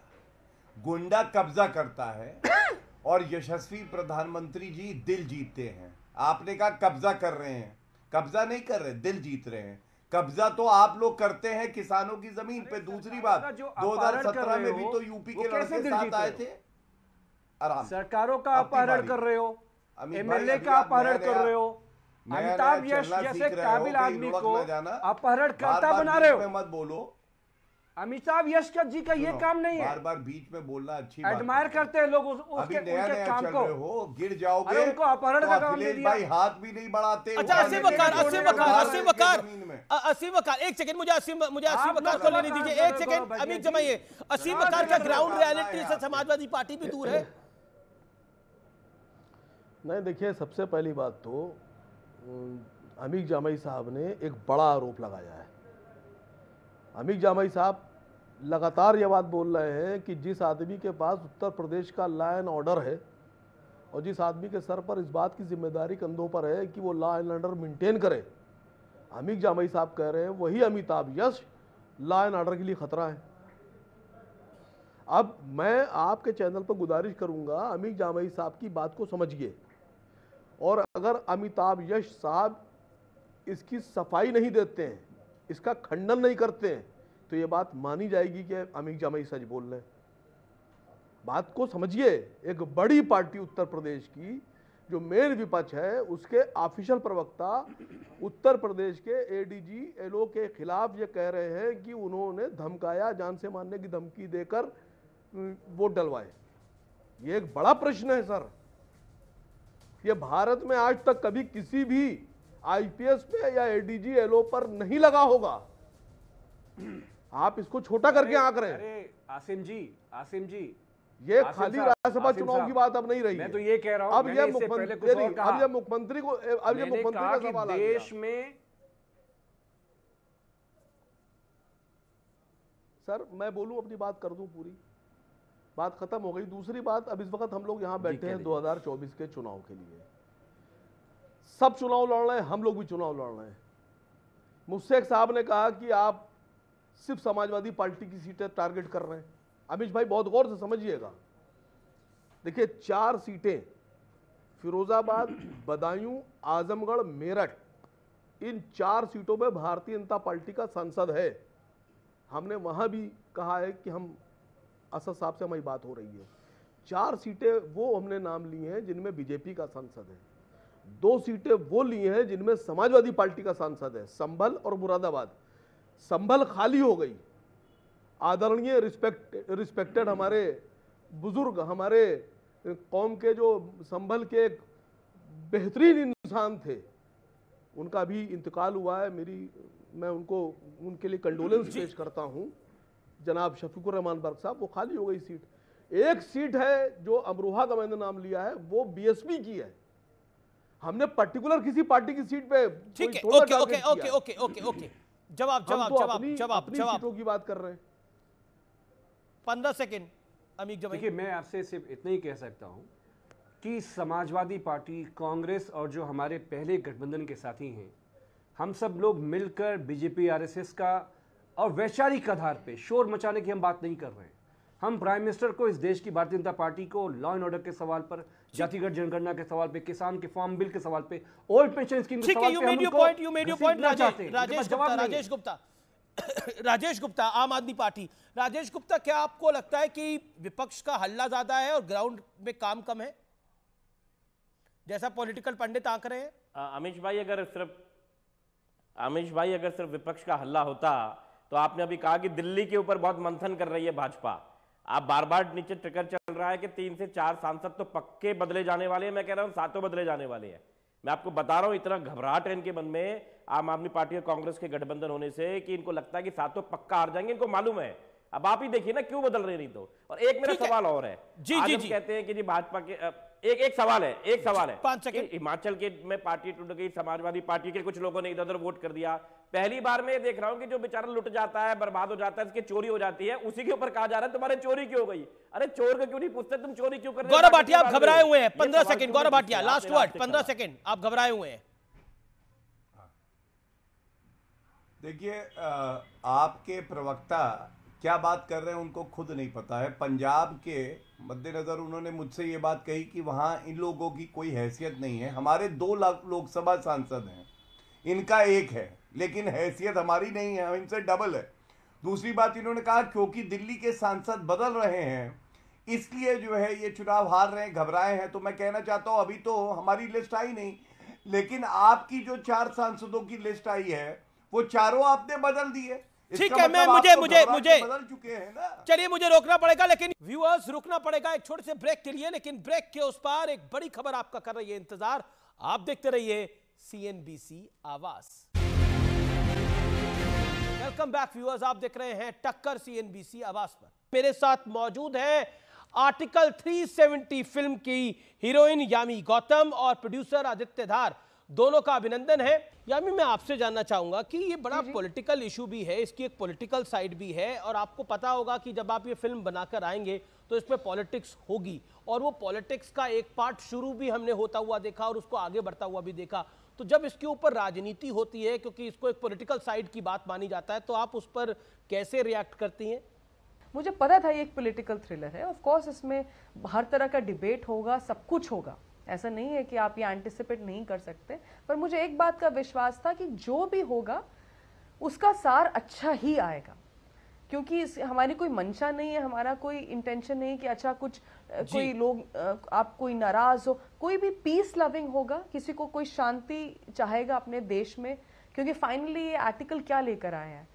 गुंडा कब्जा करता है (coughs) और यशस्वी प्रधानमंत्री जी दिल जीतते हैं आपने कहा कब्जा कर रहे हैं कब्जा नहीं कर रहे दिल जीत रहे हैं कब्जा तो आप लोग करते हैं किसानों की जमीन पे दूसरी बात दो हजार सत्रह में भी तो यूपी के लड़के साथ आए थे आराम सरकारों का अपहरण कर रहे हो एमएलए का अपहरण कर रहे हो अमिताभ यश जैसे काबिल आदमी को अपहरण करता बना रहे हो मत बोलो अमिताभ यश का जी का ये काम नहीं है बार बार बीच में बोलना अच्छी एडमायर करते हैं लोग उस, उसके नया उनके नया काम को हो गिर जाओगे उनको अपहरण का तो काम दे दिया भाई हाथ भी नहीं बढ़ाते अच्छा असीम वकार असीम वकार असीम वकार असीम वकार एक सेकंड मुझे असीम मुझे असीम वकार को लेने दीजिए एक सेकंड अमित जमाइए असीम वकार का ग्राउंड रियलिटी से समाजवादी पार्टी भी दूर है नहीं देखिए सबसे पहली बात तो अमित जामई साहब ने एक बड़ा आरोप लगाया है अमित जामई साहब लगातार ये बात बोल रहे हैं कि जिस आदमी के पास उत्तर प्रदेश का लॉ एंड ऑर्डर है और जिस आदमी के सर पर इस बात की जिम्मेदारी कंधों पर है कि वो लॉ एंड ऑर्डर मेंटेन करे अमित जामई साहब कह रहे हैं वही Amitabh Yash law and order के लिए खतरा है अब मैं आपके चैनल पर गुजारिश करूंगा अमित जामई साहब की बात को समझिए और अगर अमिताभ यश साहब इसकी सफाई नहीं देते हैं इसका खंडन नहीं करते हैं तो ये बात मानी जाएगी कि अमित जमाई सच बोल रहे बात को समझिए एक बड़ी पार्टी उत्तर प्रदेश की जो मेन विपक्ष है उसके ऑफिशियल प्रवक्ता उत्तर प्रदेश के एडीजी एलओ के खिलाफ ये कह रहे हैं कि उन्होंने धमकाया जान से मारने की धमकी देकर वोट डलवाए ये एक बड़ा प्रश्न है सर ये भारत में आज तक कभी किसी भी आईपीएस पे या एडीजी एलओ पर नहीं लगा होगा आप इसको छोटा करके आंक रहे हैं आसिम जी आसिम जी ये खाली राज्यसभा चुनाव की बात अब नहीं रही मैं तो ये कह रहा हूं अब ये मुख्यमंत्री अब मुख्यमंत्री को अब ये मुख्यमंत्री का सवाल देश में सर मैं बोलू अपनी बात कर दूं पूरी बात खत्म हो गई दूसरी बात अब इस वक्त हम लोग यहां बैठे हैं 2024 के चुनाव के लिए सब चुनाव लड़ रहे हैं हम लोग भी चुनाव लड़ रहे हैं मुझसे एक साहब ने कहा कि आप सिर्फ समाजवादी पार्टी की सीटें टारगेट कर रहे हैं अमित भाई बहुत गौर से समझिएगा देखिए चार सीटें फिरोजाबाद बदायूं आजमगढ़ मेरठ इन चार सीटों में भारतीय जनता पार्टी का सांसद है हमने वहां भी कहा है कि हम असद साहब से हमारी बात हो रही है चार सीटें वो हमने नाम लिए हैं जिनमें बीजेपी का सांसद है दो सीटें वो लिए हैं जिनमें समाजवादी पार्टी का सांसद है संभल और मुरादाबाद संभल खाली हो गई आदरणीय रिस्पेक्ट रिस्पेक्टेड हमारे बुजुर्ग हमारे कौम के जो संभल के एक बेहतरीन इंसान थे उनका भी इंतकाल हुआ है मेरी मैं उनको उनके लिए कंडोलेंस पेश करता हूँ जनाब शफीकुर रहमान बर्ग साहब वो खाली हो गई सीट एक सीट है जो अमरोहा का मैंने नाम लिया है वो बीएसपी की है हमने पर्टिकुलर किसी पार्टी की सीट पे ठीक है okay okay okay okay okay okay जवाब जवाब तो जवाब जवाब जवाब की बात कर रहे हैं पंद्रह सेकेंड अमीक जवाब देखिए मैं आपसे सिर्फ इतना ही कह सकता हूं कि समाजवादी पार्टी कांग्रेस और जो हमारे पहले गठबंधन के साथी हैं हम सब लोग मिलकर बीजेपी आरएसएस का और वैचारिक आधार पे शोर मचाने की हम बात नहीं कर रहे हैं हम प्राइम मिनिस्टर को इस देश की भारतीय जनता पार्टी को लॉ एंड ऑर्डर के सवाल पर जातिगत जनगणना के सवाल पे किसान के फार्म बिल के सवाल पे ओल्ड पेंशन स्कीम के सवाल पे हम राजेश गुप्ता राजेश (coughs) गुप्ता राजेश गुप्ता आम आदमी पार्टी राजेश गुप्ता क्या आपको लगता है कि विपक्ष का हल्ला ज्यादा है और ग्राउंड में काम कम है जैसा पॉलिटिकल पंडित आंक रहे हैं अमित भाई अगर सिर्फ अमित भाई अगर सिर्फ विपक्ष का हल्ला होता तो आपने अभी कहा कि दिल्ली के ऊपर बहुत मंथन कर रही है भाजपा आप बार बार नीचे ट्रिकर चल रहा है कि तीन से चार सांसद तो पक्के बदले जाने वाले हैं मैं कह रहा हूं सातों बदले जाने वाले हैं मैं आपको बता रहा हूं इतना घबराहट है इनके मन में आम आदमी पार्टी और कांग्रेस के गठबंधन होने से कि इनको लगता है कि सातों पक्का हार जाएंगे इनको मालूम है अब आप ही देखिए ना क्यों बदल रहे नहीं तो और एक मेरा सवाल और है जी जी, जी कहते हैं कि जी भाजपा के एक एक सवाल है एक सवाल है हिमाचल के में पार्टी टूट गई समाजवादी पार्टी के कुछ लोगों ने इधर उधर वोट कर दिया पहली बार मैं देख रहा हूं कि जो बेचारा लुट जाता है बर्बाद हो जाता है इसकी चोरी हो जाती है उसी के ऊपर कहा जा रहा है तुम्हारे चोरी क्यों गई अरे चोर का क्यों नहीं पूछते तुम चोरी क्यों कर रहे गौरव भाटिया आप घबराए हुए हैं पंद्रह second Gaurav Bhatia last word पंद्रह सेकंड आप घबराए हुए हैं देखिए आपके प्रवक्ता क्या बात कर रहे हैं उनको खुद नहीं पता है पंजाब के मद्देनज़र उन्होंने मुझसे ये बात कही कि वहाँ इन लोगों की कोई हैसियत नहीं है हमारे दो लाख लोकसभा सांसद हैं इनका एक है लेकिन हैसियत हमारी नहीं है इनसे डबल है दूसरी बात इन्होंने कहा क्योंकि दिल्ली के सांसद बदल रहे हैं इसलिए जो है ये चुनाव हार रहे हैं घबराए हैं तो मैं कहना चाहता हूँ अभी तो हमारी लिस्ट आई नहीं लेकिन आपकी जो चार सांसदों की लिस्ट आई है वो चारों आपने बदल दी है ठीक है मतलब मैं मुझे तो मुझे मुझे बदल चुके हैं ना चलिए मुझे रोकना पड़ेगा लेकिन व्यूअर्स रुकना पड़ेगा एक छोटे से ब्रेक के लिए लेकिन ब्रेक के उस पार एक बड़ी खबर आपका कर रही है इंतजार आप देखते रहिए सी आवाज़ वेलकम बैक व्यूअर्स आप देख रहे हैं टक्कर सीएनबीसी आवास पर मेरे साथ मौजूद हैं आर्टिकल 370 फिल्म की हीरोइन यामी गौतम और प्रोड्यूसर आदित्य धार दोनों का अभिनंदन है यामी मैं आपसे जानना चाहूंगा कि ये बड़ा पॉलिटिकल इशू भी है इसकी एक पॉलिटिकल साइड भी है और आपको पता होगा कि जब आप ये फिल्म बनाकर आएंगे तो इसमें पॉलिटिक्स होगी और वो पॉलिटिक्स का एक पार्ट शुरू भी हमने होता हुआ देखा और उसको आगे बढ़ता हुआ भी देखा तो जब इसके ऊपर राजनीति होती है क्योंकि इसको एक पॉलिटिकल साइड की बात मानी जाता है तो आप उस पर कैसे रिएक्ट करती हैं मुझे पता था ये एक पॉलिटिकल थ्रिलर है ऑफ कोर्स इसमें हर तरह का डिबेट होगा सब कुछ होगा ऐसा नहीं है कि आप ये एंटिसिपेट नहीं कर सकते पर मुझे एक बात का विश्वास था कि जो भी होगा उसका सार अच्छा ही आएगा क्योंकि इस हमारी कोई मंशा नहीं है हमारा कोई इंटेंशन नहीं कि अच्छा कुछ कोई लोग आप कोई नाराज हो कोई भी पीस लविंग होगा किसी को कोई शांति चाहेगा अपने देश में क्योंकि फाइनली ये आर्टिकल क्या लेकर आया है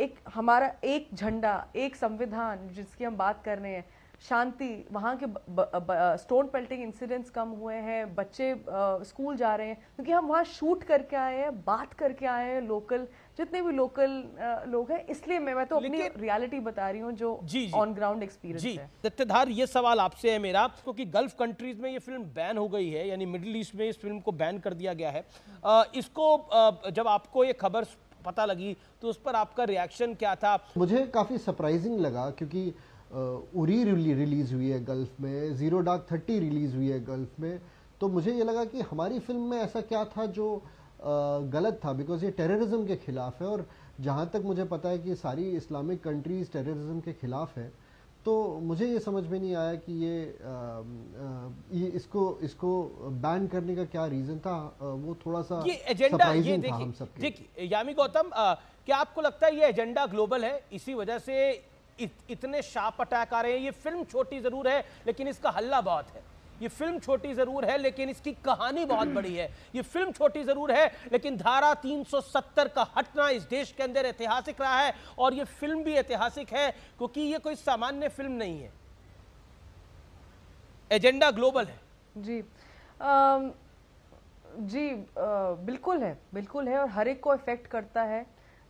एक हमारा एक झंडा एक संविधान जिसकी हम बात कर रहे हैं शांति वहाँ के ब, ब, स्टोन पेल्टिंग इंसिडेंट्स कम हुए हैं बच्चे आ, स्कूल जा रहे हैं क्योंकि हम वहाँ शूट करके आए हैं बात करके आए हैं लोकल जितने भी लोकल आ, लोग हैं इसलिए मैं मैं तो अपनी रियलिटी बता रही हूँ जो ऑन ग्राउंड एक्सपीरियंस जी तथ्यधार ये सवाल आपसे है मेरा क्योंकि गल्फ कंट्रीज में ये फिल्म बैन हो गई है यानी मिडिल ईस्ट में इस फिल्म को बैन कर दिया गया है आ, इसको जब आपको ये खबर पता लगी तो उस पर आपका रिएक्शन क्या था मुझे काफ़ी सरप्राइजिंग लगा क्योंकि उरी रिलीज़ हुई है गल्फ़ में ज़ीरो डार्क थर्टी रिलीज़ हुई है गल्फ़ में तो मुझे ये लगा कि हमारी फिल्म में ऐसा क्या था जो गलत था बिकॉज़ ये टेररिज्म के ख़िलाफ़ है और जहाँ तक मुझे पता है कि सारी इस्लामिक कंट्रीज़ टेररिज्म के ख़िलाफ़ है तो मुझे ये समझ में नहीं आया कि ये आ, ये इसको इसको बैन करने का क्या रीज़न था वो थोड़ा सा ये एजेंडा ये देखिए यामी गौतम क्या आपको लगता है ये एजेंडा ग्लोबल है इसी वजह से इत, इतने शार्प अटैक आ रहे हैं ये फिल्म छोटी ज़रूर है लेकिन इसका हल्ला बहुत है ये फिल्म छोटी ज़रूर है लेकिन इसकी कहानी बहुत बड़ी है ये फिल्म छोटी ज़रूर है लेकिन धारा 370 का हटना इस देश के अंदर ऐतिहासिक रहा है और ये फिल्म भी ऐतिहासिक है क्योंकि ये कोई सामान्य फिल्म नहीं है एजेंडा ग्लोबल है जी आ, जी आ, बिल्कुल है बिल्कुल है और हर एक को इफेक्ट करता है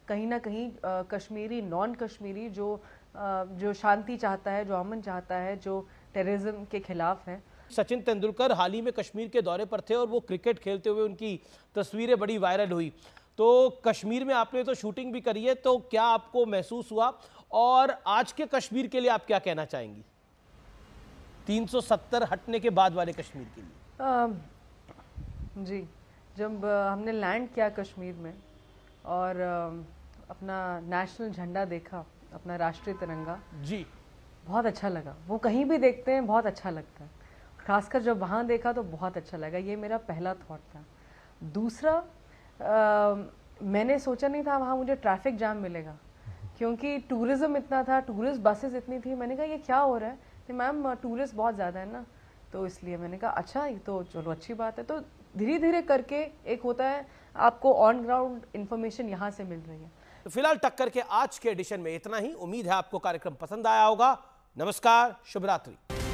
कहीं ना कहीं आ, कश्मीरी नॉन कश्मीरी जो जो शांति चाहता है जो अमन चाहता है जो टेररिज्म के खिलाफ है सचिन तेंदुलकर हाल ही में कश्मीर के दौरे पर थे और वो क्रिकेट खेलते हुए उनकी तस्वीरें बड़ी वायरल हुई तो कश्मीर में आपने तो शूटिंग भी करी है तो क्या आपको महसूस हुआ और आज के कश्मीर के लिए आप क्या कहना चाहेंगी 370 हटने के बाद वाले कश्मीर के लिए आ, जी जब हमने लैंड किया कश्मीर में और अपना नेशनल झंडा देखा अपना राष्ट्रीय तिरंगा जी बहुत अच्छा लगा वो कहीं भी देखते हैं बहुत अच्छा लगता है खासकर जब वहाँ देखा तो बहुत अच्छा लगा ये मेरा पहला थॉट था दूसरा आ, मैंने सोचा नहीं था वहाँ मुझे ट्रैफिक जाम मिलेगा क्योंकि टूरिज़्म इतना था टूरिस्ट बसेस इतनी थी मैंने कहा ये क्या हो रहा है कि मैम टूरिस्ट बहुत ज़्यादा है ना तो इसलिए मैंने कहा अच्छा ये तो चलो अच्छी बात है तो धीरे धीरे करके एक होता है आपको ऑन ग्राउंड इन्फॉर्मेशन यहाँ से मिल रही है तो फिलहाल टक्कर के आज के एडिशन में इतना ही उम्मीद है आपको कार्यक्रम पसंद आया होगा नमस्कार शुभरात्रि